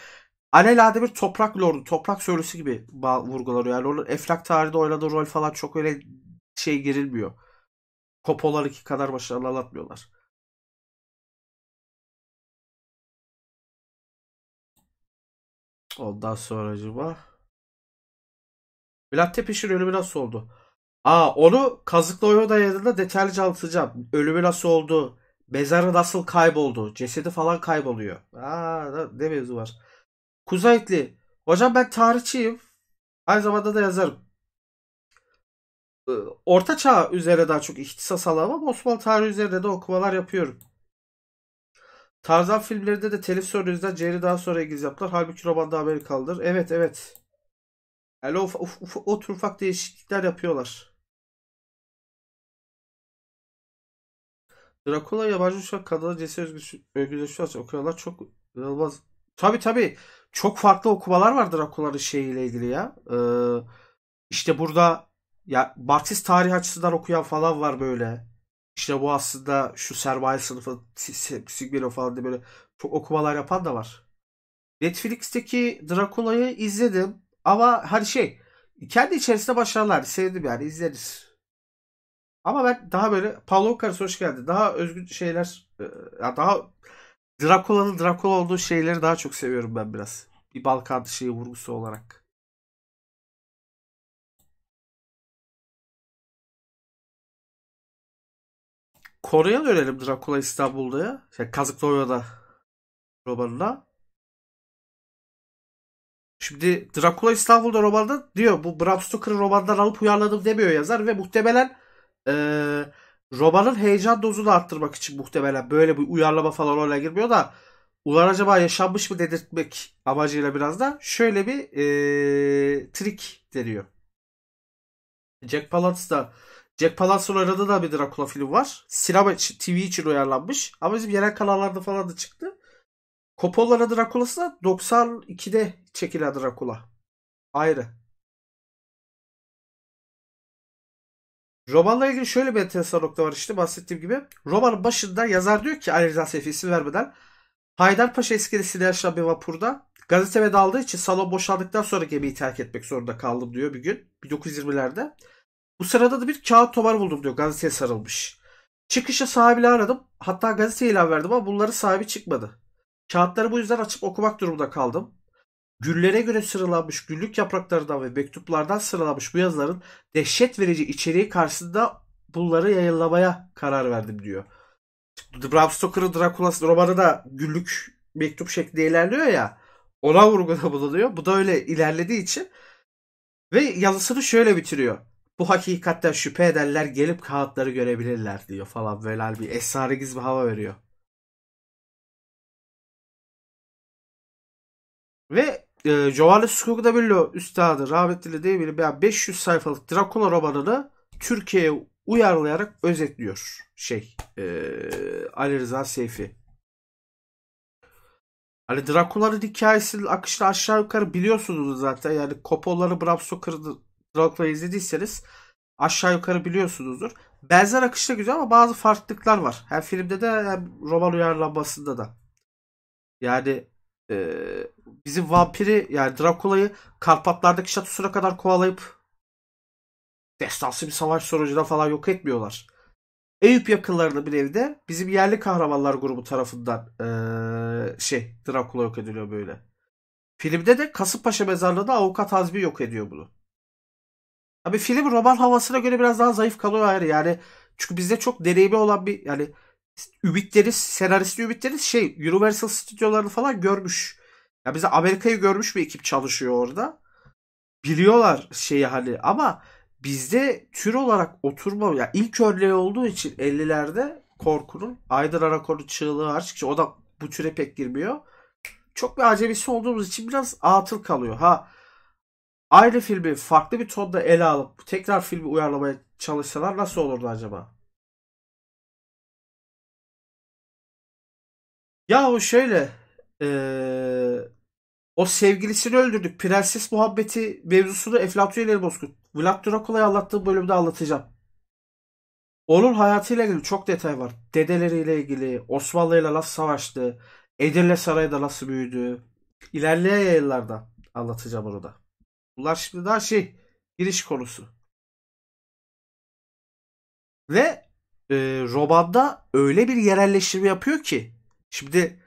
Speaker 1: alelade bir toprak lordu, toprak söylesi gibi vurguları Yani onun Eflak tarihinde oynadığı
Speaker 2: rol falan çok öyle şey girilmiyor. Kopolar iki kadar başarılı anlatmıyorlar. Ondan sonra acaba... Latte pişir ölümü
Speaker 1: nasıl oldu? Aa onu kazıklı Oyoda'ya da detaylı çalışacağım. Ölümü nasıl oldu? Mezarı nasıl kayboldu? Cesedi falan kayboluyor. Aa ne mevzu var. Kuzeytli. Hocam ben tarihçiyim. Aynı zamanda da yazarım. Ee, orta Çağ üzerine daha çok ihtisas alan ama Osmanlı tarihi üzerinde de okumalar yapıyorum. Tarzan filmlerinde de telif sorunu yüzünden Jerry daha sonra İngiliz yaptılar.
Speaker 2: Halbuki romanda Amerikalıdır. Evet evet. Yani o, o, o, o tür ufak değişiklikler yapıyorlar. Drakula yabancı uçak kadına cesur özgürleşme açık. Okuyalar çok inanılmaz. Tabi tabi.
Speaker 1: Çok farklı okumalar var Drakula'nın şeyiyle ilgili ya. Ee, işte burada ya Marksist tarih açısından okuyan falan var böyle. İşte bu aslında şu sermaye sınıfı Sigbero falan diye böyle çok okumalar yapan da var. Netflix'teki Drakula'yı izledim ama hani şey kendi içerisinde başarılar sevdim yani izleriz. Ama ben daha böyle Paulo Ocaris hoş geldi. Daha özgün şeyler e, ya daha Drakula'nın Drakula olduğu şeyleri daha çok seviyorum ben
Speaker 2: biraz. Bir Balkan şeyi vurgusu olarak. Kore'ye örelim Drakula İstanbul'da ya. Şey, Kazıklıoya'da romanına.
Speaker 1: Şimdi Drakula İstanbul'da romanında diyor bu Bram Stoker'ın romandan alıp uyarladım demiyor yazar ve muhtemelen e, ee, romanın heyecan dozunu arttırmak için muhtemelen böyle bir uyarlama falan oraya girmiyor da ular acaba yaşanmış mı dedirtmek amacıyla biraz da şöyle bir e, trik deniyor. Jack Palance da Jack Palance'ın oynadığı da bir Dracula filmi var. Sinema TV için uyarlanmış. Ama bizim yerel kanallarda falan da çıktı. Coppola'nın Dracula'sı da
Speaker 2: 92'de çekilen Dracula. Ayrı. Romanla ilgili şöyle bir enteresan nokta var işte bahsettiğim gibi. Romanın
Speaker 1: başında yazar diyor ki Ali Rıza isim vermeden Haydarpaşa iskelesinde yaşanan bir vapurda gazeteme daldığı için salon boşaldıktan sonra gemiyi terk etmek zorunda kaldım diyor bir gün. 1920'lerde. Bu sırada da bir kağıt tomar buldum diyor gazeteye sarılmış. Çıkışa sahibini aradım. Hatta gazeteye ilan verdim ama bunların sahibi çıkmadı. Kağıtları bu yüzden açıp okumak durumunda kaldım güllere göre sıralanmış güllük yapraklarından ve mektuplardan sıralanmış bu yazıların dehşet verici içeriği karşısında bunları yayınlamaya karar verdim diyor. Bram Stoker'ın Dracula'sı romanı da güllük mektup şeklinde ilerliyor ya. Ona vurguda bulunuyor. Bu da öyle ilerlediği için. Ve yazısını şöyle bitiriyor.
Speaker 2: Bu hakikatten şüphe ederler gelip kağıtları görebilirler diyor falan. Böyle bir esrarengiz bir hava veriyor. Ve e, Giovanni Scoglio üstadı Rahmet Dili bile veya 500 sayfalık
Speaker 1: Drakula romanını Türkiye'ye uyarlayarak özetliyor şey e, Ali Rıza Seyfi. Hani Drakula'nın hikayesinin akışını aşağı yukarı biliyorsunuz zaten. Yani Coppola'nı Bram Stoker'ı Drakula'yı izlediyseniz aşağı yukarı biliyorsunuzdur. Benzer akışta güzel ama bazı farklılıklar var. Hem filmde de hem roman uyarlanmasında da. Yani e, bizim vampiri yani Drakula'yı Karpatlardaki şatosuna kadar kovalayıp destansı bir savaş sonucunda falan yok etmiyorlar. Eyüp yakınlarında bir evde bizim yerli kahramanlar grubu tarafından e, şey Drakula yok ediliyor böyle. Filmde de Kasımpaşa mezarlığında avukat Azmi yok ediyor bunu. Tabi film roman havasına göre biraz daha zayıf kalıyor ayrı yani. Çünkü bizde çok deneyimi olan bir yani Übitleri, senaristi Übitleri şey Universal stüdyolarını falan görmüş. Ya bize Amerika'yı görmüş bir ekip çalışıyor orada. Biliyorlar şeyi hani ama bizde tür olarak oturma ya ilk örneği olduğu için 50'lerde korkunun Aydın Arakon'un çığlığı hariç o da bu türe pek girmiyor. Çok bir acemisi olduğumuz için biraz atıl kalıyor. Ha ayrı filmi farklı bir tonda ele alıp tekrar
Speaker 2: filmi uyarlamaya çalışsalar nasıl olurdu acaba? Ya o şöyle ee,
Speaker 1: o sevgilisini öldürdük. Prenses muhabbeti mevzusunu Eflatun ileri bozkurt. Vlad Dracula'yı anlattığı bölümde anlatacağım. Onun hayatıyla ilgili çok detay var. Dedeleriyle ilgili, Osmanlı ile nasıl savaştı, Edirne Sarayı'da nasıl büyüdü. İlerleyen
Speaker 2: yayınlarda anlatacağım onu da. Bunlar şimdi daha şey, giriş konusu. Ve e, romanda öyle bir
Speaker 1: yerelleştirme yapıyor ki Şimdi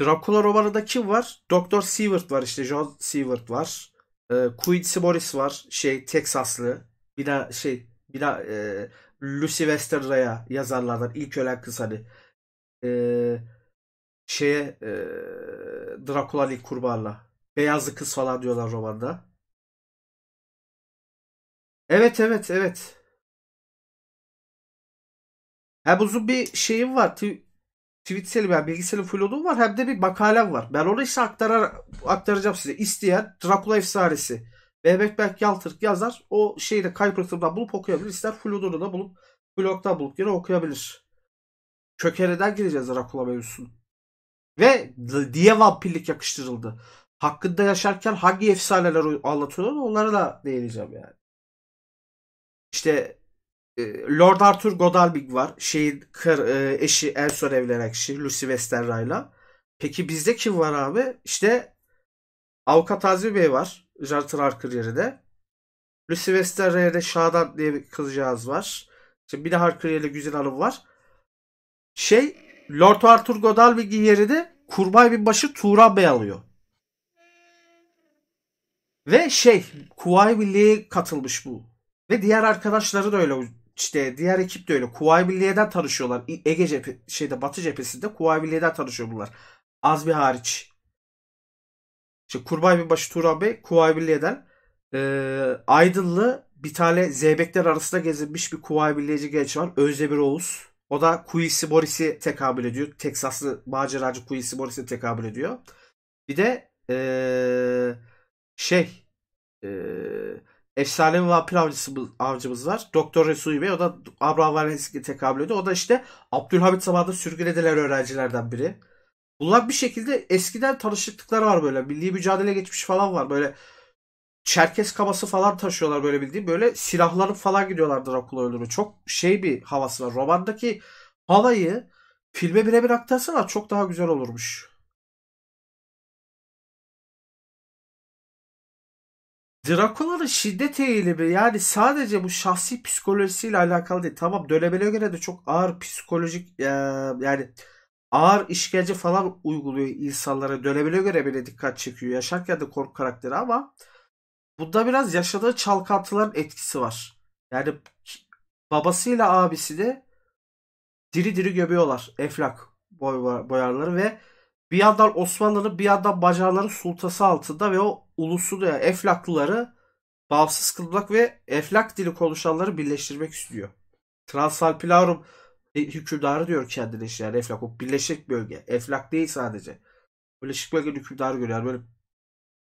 Speaker 1: Dracula romanında kim var? Doktor Seward var işte. John Seward var. E, Queen Simoris var. Şey Teksaslı. Bina şey bina e, Lucy Westerra'ya yazarlardan ilk ölen kız hani
Speaker 2: e, şeye e, Drakula'nın ilk kurbanla. Beyazlı kız falan diyorlar romanda. Evet evet evet. Hem uzun bir şeyim var
Speaker 1: tweetsel yani bilgisayarın flow'um var hem de bir makalem var. Ben onu işte aktarar, aktaracağım size. İsteyen Dracula efsanesi. Mehmet Berk Yaltırk yazar. O şeyi de Kuiper'dan bulup okuyabilir. İster flow'unu da bulup blogdan bulup yine okuyabilir. Kökeneden gireceğiz Dracula mevzusunu. Ve diye vampirlik yakıştırıldı. Hakkında yaşarken hangi efsaneler anlatıyorlar onlara da değineceğim yani. İşte ee, Lord Arthur Godalming var. Şeyin kır, e, eşi Elson evlenen kişi Lucy Westerra'yla. Peki bizde kim var abi? İşte Avukat Azmi Bey var. Jartır Harker yerine. Lucy Westerra yerine Şadan diye bir kızcağız var. Şimdi bir de Harker yerine Güzel Hanım var. Şey Lord Arthur Godalming'in yerine Kurbay bir başı Turan Bey alıyor. Ve şey Kuvayi Milli'ye katılmış bu. Ve diğer arkadaşları da öyle işte diğer ekip de öyle. Kuvayi Milliye'den tanışıyorlar. Ege cephe, şeyde Batı cephesinde Kuvayi Milliye'den tanışıyor bunlar. Az bir hariç. İşte Kurbay Binbaşı Turan Bey Kuvayi Milliye'den e, ee, Aydınlı bir tane Zeybekler arasında gezinmiş bir Kuvayi Milliyeci genç var. Özdemir Oğuz. O da Kuyisi Boris'i tekabül ediyor. Teksaslı maceracı Kuyisi Boris'i tekabül ediyor. Bir de e, şey e, efsanevi vampir avcısı, avcımız var. Doktor Resul Bey o da Abravanesi'ye tekabül ediyor. O da işte Abdülhamit zamanında sürgülediler öğrencilerden biri. Bunlar bir şekilde eskiden tanışıklıkları var böyle. Milli mücadele geçmiş falan var. Böyle Çerkes kabası falan taşıyorlar böyle bildiğim. Böyle silahlanıp falan gidiyorlardır okula öldürme. Çok şey bir havası var. Romandaki halayı
Speaker 2: filme birebir aktarsana çok daha güzel olurmuş. Drakula'nın şiddet eğilimi yani sadece
Speaker 1: bu şahsi psikolojisiyle alakalı değil. Tamam dönemine göre de çok ağır psikolojik e, yani ağır işkence falan uyguluyor insanlara. Dönemine göre bile dikkat çekiyor. Yaşarken de korku karakteri ama bunda biraz yaşadığı çalkantıların etkisi var. Yani babasıyla abisi de diri diri gömüyorlar eflak boy, boyarları ve bir yandan Osmanlı'nın bir yandan Macarların sultası altında ve o ulusu da Eflaklıları bağımsız kılmak ve Eflak dili konuşanları birleştirmek istiyor. Transalpilarum e, hükümdarı diyor kendine işte yani Eflak. O birleşik bölge. Eflak değil sadece. Birleşik bölge hükümdarı görüyor. Yani böyle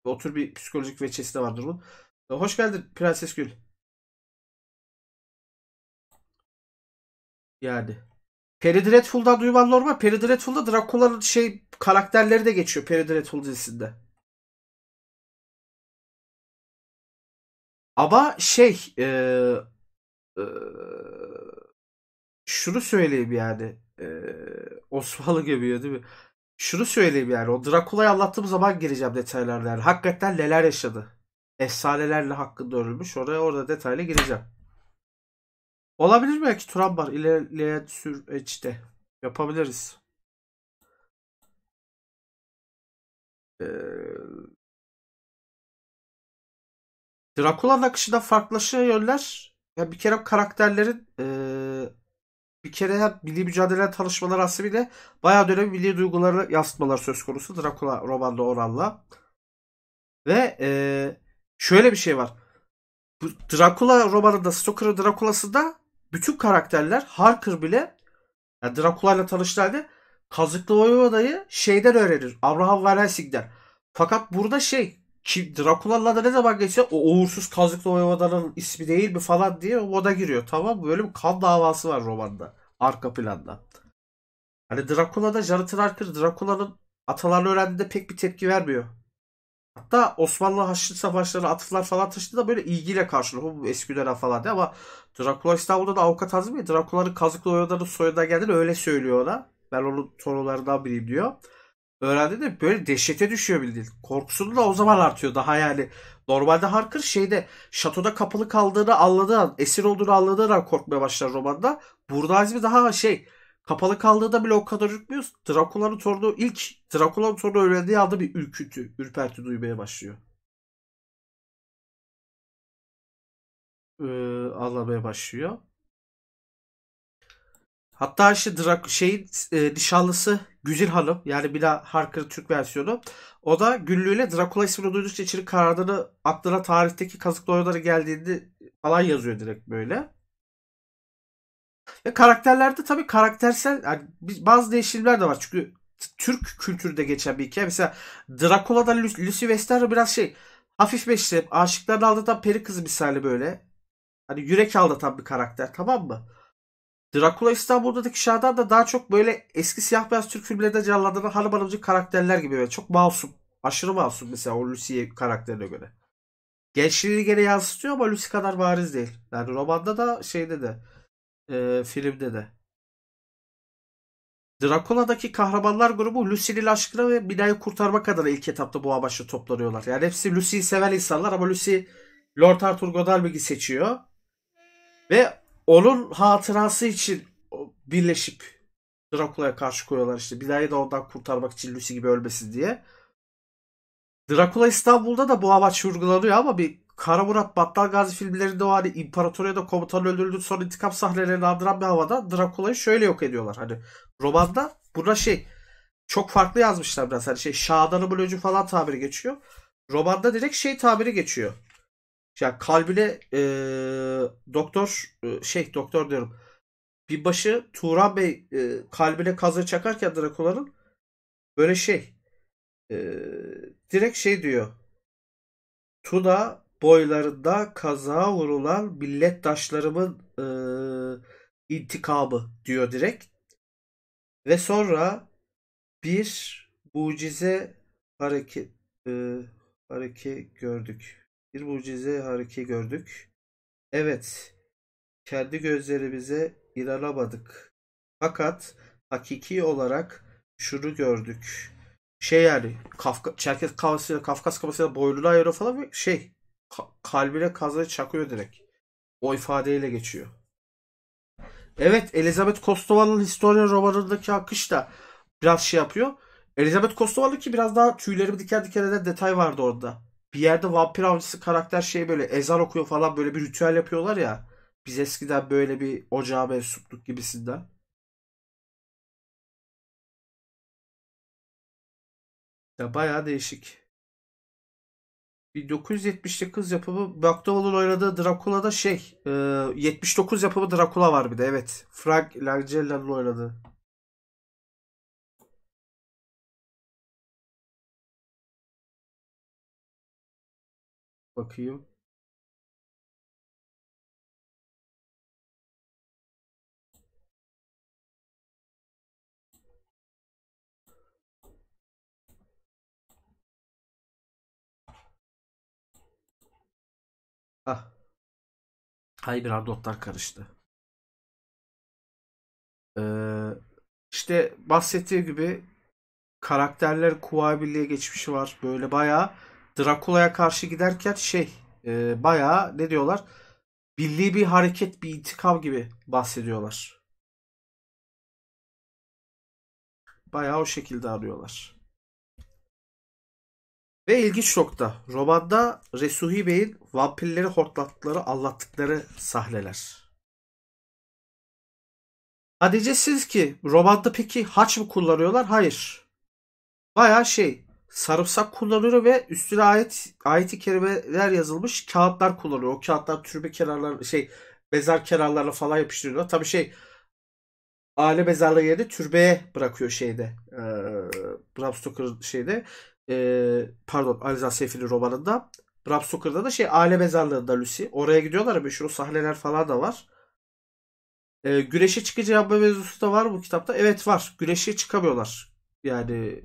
Speaker 2: otur bir psikolojik veçesi de vardır bunun. E, hoş geldin Prenses Gül. Yani. Perry Dreadful'dan duyman normal. Perry Dreadful'da Dracula'nın şey karakterleri de geçiyor Perry Dreadful dizisinde. Ama şey e, e, şunu söyleyeyim yani e,
Speaker 1: Osmanlı gömüyor değil mi? Şunu söyleyeyim yani o Drakula'yı anlattığım zaman gireceğim detaylarla. Yani. Hakikaten neler yaşadı. Efsanelerle hakkında örülmüş. Oraya orada detaylı gireceğim.
Speaker 2: Olabilir belki Turan var ilerleyen süreçte. Yapabiliriz. Drakula'nın akışından farklılaşan yönler ya bir kere karakterlerin e, bir kere hem milli mücadele tanışmaları
Speaker 1: aslında bayağı dönem milli duyguları yansıtmalar söz konusu Drakula romanda oranla. Ve e, şöyle bir şey var. Bu Drakula romanında Stoker'ın Drakulası'nda bütün karakterler Harker bile yani ile tanıştığında Kazıklı oyun odayı şeyden öğrenir. Abraham Van Helsing'den. Fakat burada şey kim, Drakula'la da ne zaman geçse o uğursuz kazıklı Voivoda'nın ismi değil mi falan diye moda giriyor. Tamam mı? Böyle bir kan davası var romanda. Arka planda. Hani Drakula'da Jonathan Harker Drakula'nın atalarını öğrendiğinde pek bir tepki vermiyor. Hatta Osmanlı Haçlı savaşları atıflar falan taşıdı da böyle ilgiyle karşılıyor. Bu eski dönem falan diye ama Drakula İstanbul'da da avukat hazır mı? Drakula'nın kazıklı oyalarının soyundan geldiğini öyle söylüyor ona. Ben onun torunlarından biriyim diyor öğrendi de böyle dehşete düşüyor bildiğin. Korkusunu da o zaman artıyor daha yani. Normalde Harker şeyde şatoda kapalı kaldığını anladığı an, esir olduğunu anladığı an korkmaya başlar romanda. Burada Azmi daha şey kapalı kaldığı da bile o
Speaker 2: kadar ürkmüyor. Drakula'nın torunu ilk Drakula'nın torunu öğrendiği anda bir ürkütü, ürperti duymaya başlıyor. Ee, anlamaya başlıyor. Hatta işte Drak şeyin
Speaker 1: e, nişanlısı Güzil Hanım yani bir daha Harker Türk versiyonu. O da günlüğüne Drakula ismini duydukça içeri karardığını aklına tarihteki kazıklı oyunları geldiğini falan yazıyor direkt böyle. Ve karakterlerde tabii karaktersel yani bazı değişimler de var. Çünkü Türk kültürde geçen bir hikaye. Mesela Dracula'da Lucy Westerra biraz şey hafif bir işte aşıklarını aldatan peri kızı misali böyle. Hani yürek aldatan bir karakter tamam mı? Dracula İstanbul'daki Şadan da daha çok böyle eski siyah beyaz Türk filmlerinde canlandırılan hanım hanımcı karakterler gibi. Böyle çok masum. Aşırı masum mesela o Lucy karakterine göre. Gençliğini gene yansıtıyor ama Lucy kadar bariz değil. Yani romanda da şeyde de e, filmde de. Drakula'daki kahramanlar grubu Lucy'nin aşkına ve binayı kurtarmak adına ilk etapta bu amaçla toplanıyorlar. Yani hepsi Lucy'yi seven insanlar ama Lucy Lord Arthur Godalming'i seçiyor. Ve onun hatırası için birleşip Drakula'ya karşı koyuyorlar işte. Bilay'ı de ondan kurtarmak için Lucy gibi ölmesin diye. Drakula İstanbul'da da bu amaç vurgulanıyor ama bir Kara Murat Battal Gazi filmlerinde o hani İmparatoriya'da komutan öldürüldü sonra intikam sahnelerini andıran bir havada Drakula'yı şöyle yok ediyorlar. Hani romanda buna şey çok farklı yazmışlar biraz. Hani şey Şadan'ı bölücü falan tabiri geçiyor. Romanda direkt şey tabiri geçiyor. Ya kalbine e, doktor e, şey doktor diyorum. Bir başı Turan Bey e, kalbine kazı çakarken Drakula'nın böyle şey e, direkt şey diyor. Tuna boylarında kaza vurulan millettaşlarımın e, intikamı diyor direkt. Ve sonra bir mucize hareket e, hareket gördük. Bir mucize hariki gördük. Evet, kendi gözlerimize inanamadık. Fakat hakiki olarak şunu gördük. Şey yani Kafka, Çerkez kafasıyla, Kafkas kafasıyla boynuna ayırıyor falan ve şey ka- kalbine kazayı çakıyor direkt. O ifadeyle geçiyor. Evet Elizabeth Kostova'nın Historia romanındaki akış da biraz şey yapıyor. Elizabeth Kostova'nın ki biraz daha tüylerimi diken diken eden detay vardı orada bir yerde vampir avcısı karakter şey böyle ezar okuyor falan böyle bir ritüel yapıyorlar ya.
Speaker 2: Biz eskiden böyle bir ocağa mensupluk gibisinden. Ya bayağı değişik. 1979 yapımı McDowell'ın oynadığı Dracula'da şey 79 yapımı Dracula var bir de evet. Frank Langella'nın oynadığı. bakayım Ah. Hayır biraz dotlar karıştı. Ee, işte
Speaker 1: bahsettiği gibi karakterler Kuvayi geçmişi var. Böyle bayağı Drakula'ya karşı giderken şey e, bayağı ne diyorlar? Billi bir
Speaker 2: hareket, bir intikam gibi bahsediyorlar. Bayağı o şekilde arıyorlar. Ve ilginç
Speaker 1: nokta. Romanda Resuhi Bey'in vampirleri hortlattıkları, anlattıkları sahneler. Ha diyeceksiniz ki romanda peki haç mı kullanıyorlar? Hayır. Baya şey sarımsak kullanıyor ve üstüne ayet ayeti kerimeler yazılmış kağıtlar kullanıyor. O kağıtlar türbe kenarlar şey mezar kenarlarına falan yapıştırılıyor. Tabii şey aile mezarlığı yerine türbeye bırakıyor şeyde. E, Bram Stoker'ın şeyde e, pardon Aliza Seyfi'nin romanında. Bram Stoker'da da şey aile mezarlığında Lucy. Oraya gidiyorlar ama şu sahneler falan da var. E, güneşe çıkacağı yapma mevzusu da var bu kitapta. Evet var. Güneşe çıkamıyorlar. Yani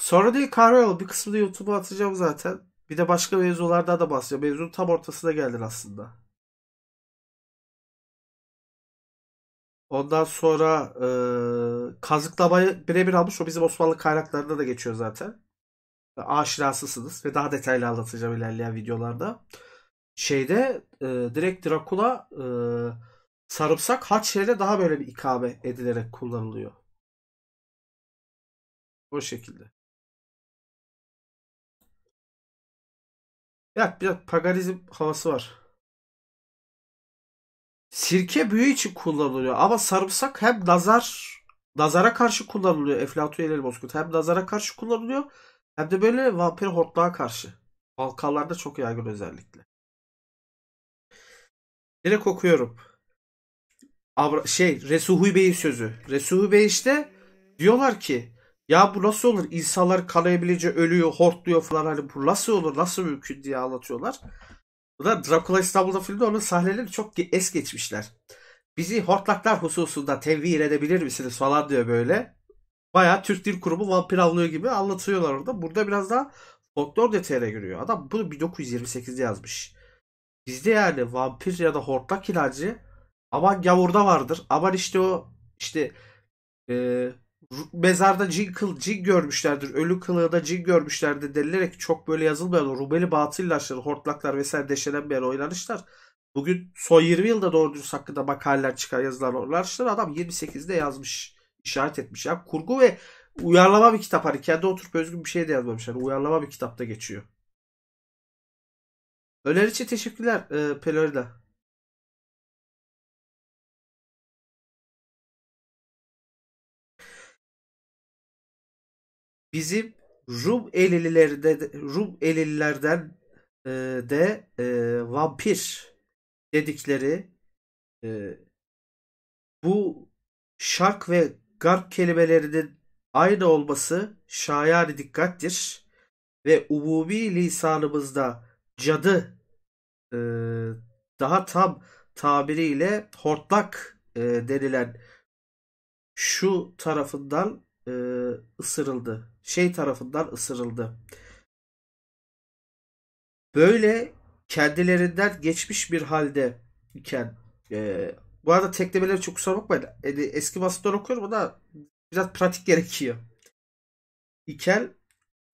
Speaker 1: Sonra değil Carvalho
Speaker 2: bir kısmını YouTube'a atacağım zaten. Bir de başka mevzulardan da bahsedeceğim. Mevzunun tam ortasına geldin aslında. Ondan sonra e, kazıklamayı birebir almış. O bizim Osmanlı kaynaklarında da geçiyor zaten.
Speaker 1: Aşinasısınız ve daha detaylı anlatacağım ilerleyen videolarda. Şeyde
Speaker 2: e, direkt Drakula e, sarımsak Haçre'de daha böyle bir ikame edilerek kullanılıyor. O şekilde. Ya biraz paganizm havası var. Sirke büyü için kullanılıyor ama sarımsak hem
Speaker 1: nazar nazara karşı kullanılıyor Eflatun Elleri Bozkurt. Hem nazara karşı kullanılıyor hem de böyle vampir hortluğa karşı. Balkanlarda çok yaygın özellikle. Direkt okuyorum. Abra şey Resuhi Bey'in sözü. Resuhi Bey işte diyorlar ki ya bu nasıl olur? İnsanlar kalayabilece ölüyor, hortluyor falan. Hani bu nasıl olur? Nasıl mümkün diye anlatıyorlar. Bu da Dracula İstanbul'da filmde onun sahneleri çok es geçmişler. Bizi hortlaklar hususunda tevhir edebilir misiniz falan diyor böyle. Baya Türk Dil Kurumu vampir avlıyor gibi anlatıyorlar orada. Burada biraz daha folklor detayına giriyor. Adam bunu 1928'de yazmış. Bizde yani vampir ya da hortlak ilacı aman gavurda vardır. Aman işte o işte e, mezarda cin, kıl, cin görmüşlerdir. Ölü kılığında cin görmüşlerdir denilerek çok böyle yazılmayan Rumeli batıllaçları, hortlaklar vesaire deşelenmeyen oynanışlar. Bugün son 20 yılda doğru dürüst hakkında makaleler çıkar yazılan oynanışlar adam 28'de yazmış. işaret etmiş. Yani kurgu ve uyarlama bir kitap. Hani kendi oturup özgün bir şey de yazmamış.
Speaker 2: Yani uyarlama bir kitapta geçiyor. Öner için teşekkürler e, Pelorida. bizim Rum Elililerde Rum Elililerden e, de e, vampir
Speaker 1: dedikleri e, bu şark ve garp kelimelerinin aynı olması şayani dikkattir ve umumi lisanımızda cadı e, daha tam tabiriyle hortlak e, denilen şu tarafından e, ısırıldı. Şey tarafından ısırıldı. Böyle kendilerinden geçmiş bir halde iken e, bu arada teklemeleri çok kusura bakmayın. eski basitler okuyorum da biraz pratik gerekiyor. İken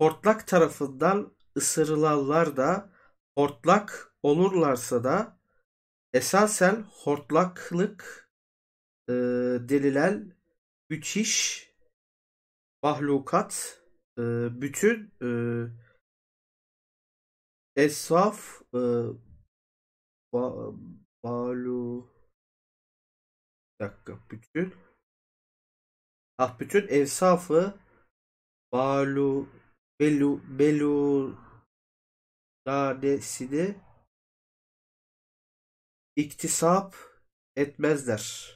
Speaker 1: hortlak tarafından ısırılanlar da hortlak olurlarsa da
Speaker 2: esasen hortlaklık e, denilen müthiş mahlukat e, bütün e, esvaf e, ba, balu dakika bütün ah bütün esafı balu belu belu lanesini iktisap etmezler.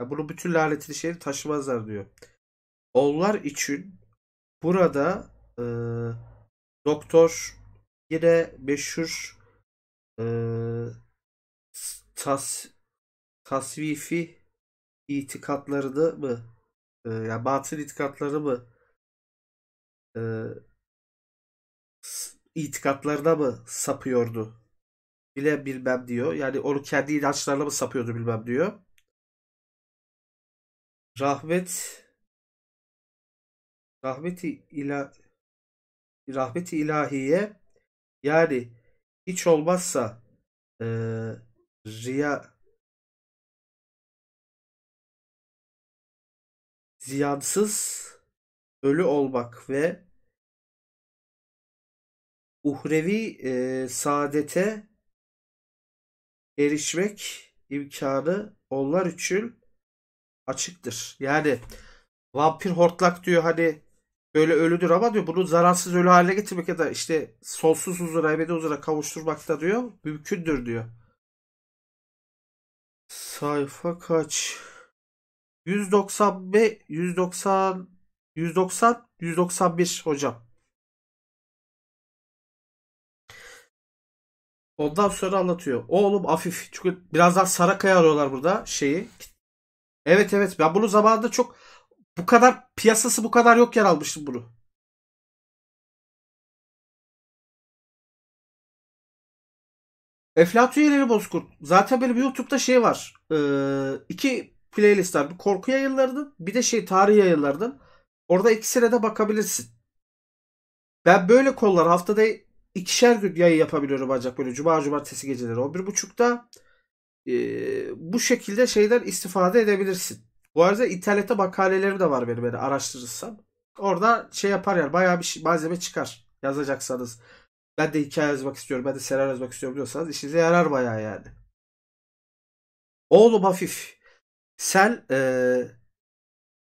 Speaker 2: Yani bunu bütün lanetli şeyi
Speaker 1: taşımazlar diyor. Onlar için burada e,
Speaker 2: doktor yine meşhur e, tas, tasvifi itikatlarını mı e, ya yani batıl itikatları mı e, itikatlarına mı sapıyordu bile bilmem diyor. Yani onu kendi ilaçlarla mı sapıyordu bilmem diyor. Rahmet rahmeti ila rahmeti ilahiye yani hiç olmazsa e, riya ziyansız ölü olmak ve uhrevi e, saadete erişmek imkanı onlar için açıktır.
Speaker 1: Yani vampir hortlak diyor hani böyle ölüdür ama diyor bunu zararsız ölü hale getirmek ya da işte sonsuz huzura ebedi huzura kavuşturmak da diyor mümkündür diyor.
Speaker 2: Sayfa kaç? 195 190 190 191 hocam. Ondan sonra anlatıyor. Oğlum Afif. Çünkü birazdan Sarakaya arıyorlar burada şeyi. Evet evet ben bunu zamanında çok bu kadar piyasası bu kadar yok yer almıştı bunu. Eflatun Yeleli Bozkurt. Zaten benim YouTube'da şey var. Ee, iki playlist var. Bir korku yayınlarının
Speaker 1: bir de şey tarih yayınlarının. Orada ikisine de bakabilirsin. Ben böyle kollar haftada ikişer gün yayın yapabiliyorum ancak böyle cuma cumartesi geceleri 11.30'da. Ee, bu şekilde şeyden istifade edebilirsin. Bu arada internette makalelerim de var benim yani araştırırsam. Orada şey yapar yani bayağı bir şey, malzeme çıkar yazacaksanız. Ben de hikaye yazmak istiyorum, ben de senaryo yazmak istiyorum diyorsanız işinize yarar bayağı yani.
Speaker 2: Oğlum hafif. Sen ee,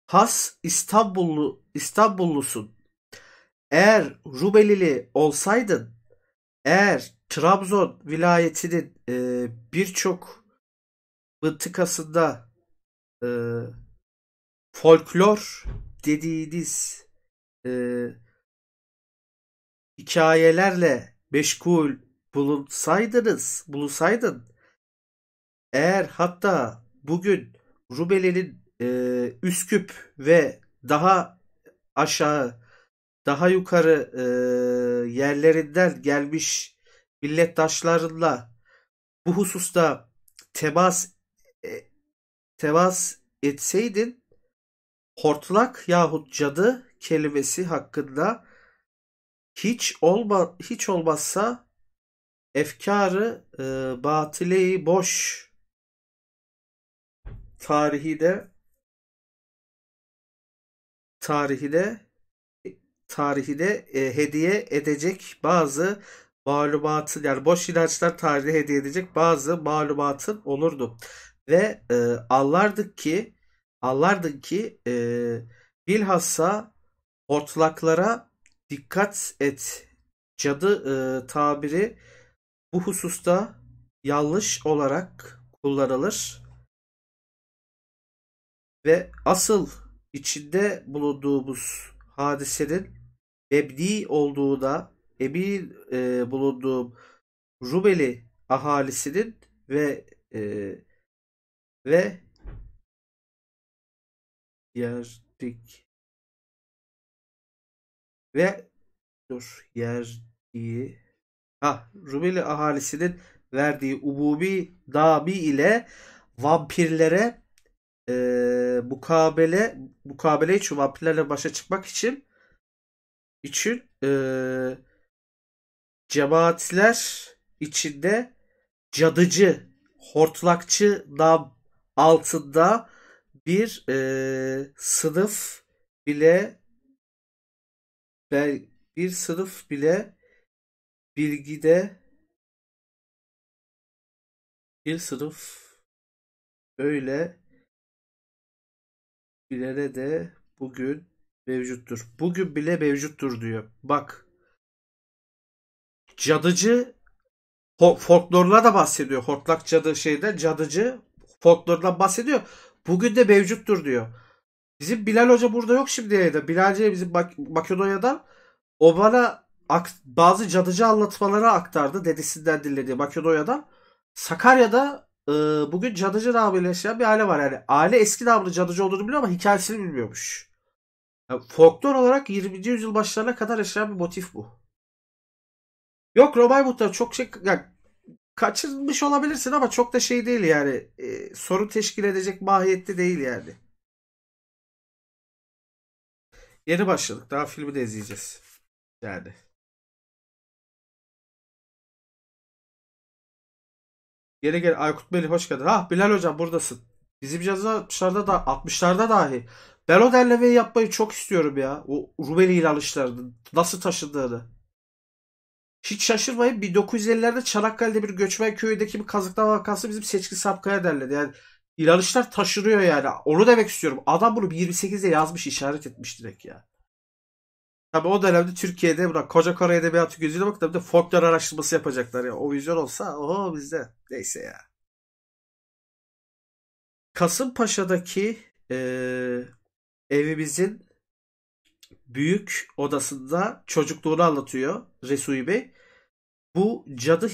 Speaker 2: has İstanbullu İstanbullusun. Eğer
Speaker 1: Rumelili olsaydın, eğer Trabzon vilayetinin e,
Speaker 2: birçok mıntıkasında e, folklor dediğiniz e,
Speaker 1: hikayelerle meşgul bulunsaydınız, bulunsaydın eğer hatta bugün Rumeli'nin e, Üsküp ve daha aşağı daha yukarı e, yerlerinden gelmiş millettaşlarınla bu hususta temas temas etseydin hortlak yahut cadı kelimesi hakkında hiç olma hiç olmazsa efkarı e, batileyi
Speaker 2: boş tarihi de tarihi de tarihi de e, hediye
Speaker 1: edecek bazı malumatı yani boş ilaçlar tarihi hediye edecek bazı malumatın olurdu ve e, allardık ki allardık ki e, bilhassa ortlaklara dikkat
Speaker 2: et. Cadı e, tabiri bu hususta yanlış olarak kullanılır ve
Speaker 1: asıl içinde bulunduğumuz hadisenin ebdi olduğu da ebi e, bulunduğum Rumeli ahalisinin
Speaker 2: ve e, ve yerdik ve dur yerdiği ha Rumeli ahalisinin verdiği ububi
Speaker 1: dabi ile vampirlere e, mukabele mukabele için vampirlerle başa çıkmak için için e, cemaatler içinde cadıcı, hortlakçı dam altında bir e,
Speaker 2: sınıf bile bir sınıf bile bilgide bir sınıf öyle bilene de bugün mevcuttur. Bugün bile mevcuttur diyor. Bak
Speaker 1: cadıcı folklorla da bahsediyor. Hortlak cadı şeyde cadıcı folklorundan bahsediyor. Bugün de mevcuttur diyor. Bizim Bilal Hoca burada yok şimdi ya Bilal Hoca bizim Mak- Makedonya'dan o bana bazı cadıcı anlatmaları aktardı dedesinden dinlediği Makedonya'dan. Sakarya'da e, bugün cadıcı namıyla yaşayan bir aile var. Yani aile eski namlı cadıcı olduğunu biliyor ama hikayesini bilmiyormuş. Yani folklor olarak 20. yüzyıl başlarına kadar yaşayan bir motif bu. Yok Romay Muhtarı çok şey... Yani kaçırmış olabilirsin ama çok da şey değil yani. E, sorun teşkil edecek mahiyette değil yani.
Speaker 2: Yeni başladık. Daha filmi de izleyeceğiz. Yani. Yeni gel Aykut Melih hoş geldin. Ah Bilal hocam buradasın. Bizim yazılarda da 60'larda dahi.
Speaker 1: Ben o derlemeyi yapmayı çok istiyorum ya. O Rumeli ile Nasıl taşındığını. Hiç şaşırmayın 1950'lerde Çanakkale'de bir göçmen köyündeki bir kazıklama vakası bizim Seçkin Sapkaya derledi. Yani inanışlar taşırıyor yani. Onu demek istiyorum. Adam bunu 28'de yazmış işaret etmiş direkt ya. tabi o dönemde Türkiye'de buna koca Kore edebiyatı gözüyle bak da bir de folklor araştırması yapacaklar ya. O vizyon olsa oho bizde. Neyse
Speaker 2: ya. Kasımpaşa'daki e, evimizin büyük odasında çocukluğunu anlatıyor Resul Bey bu cadı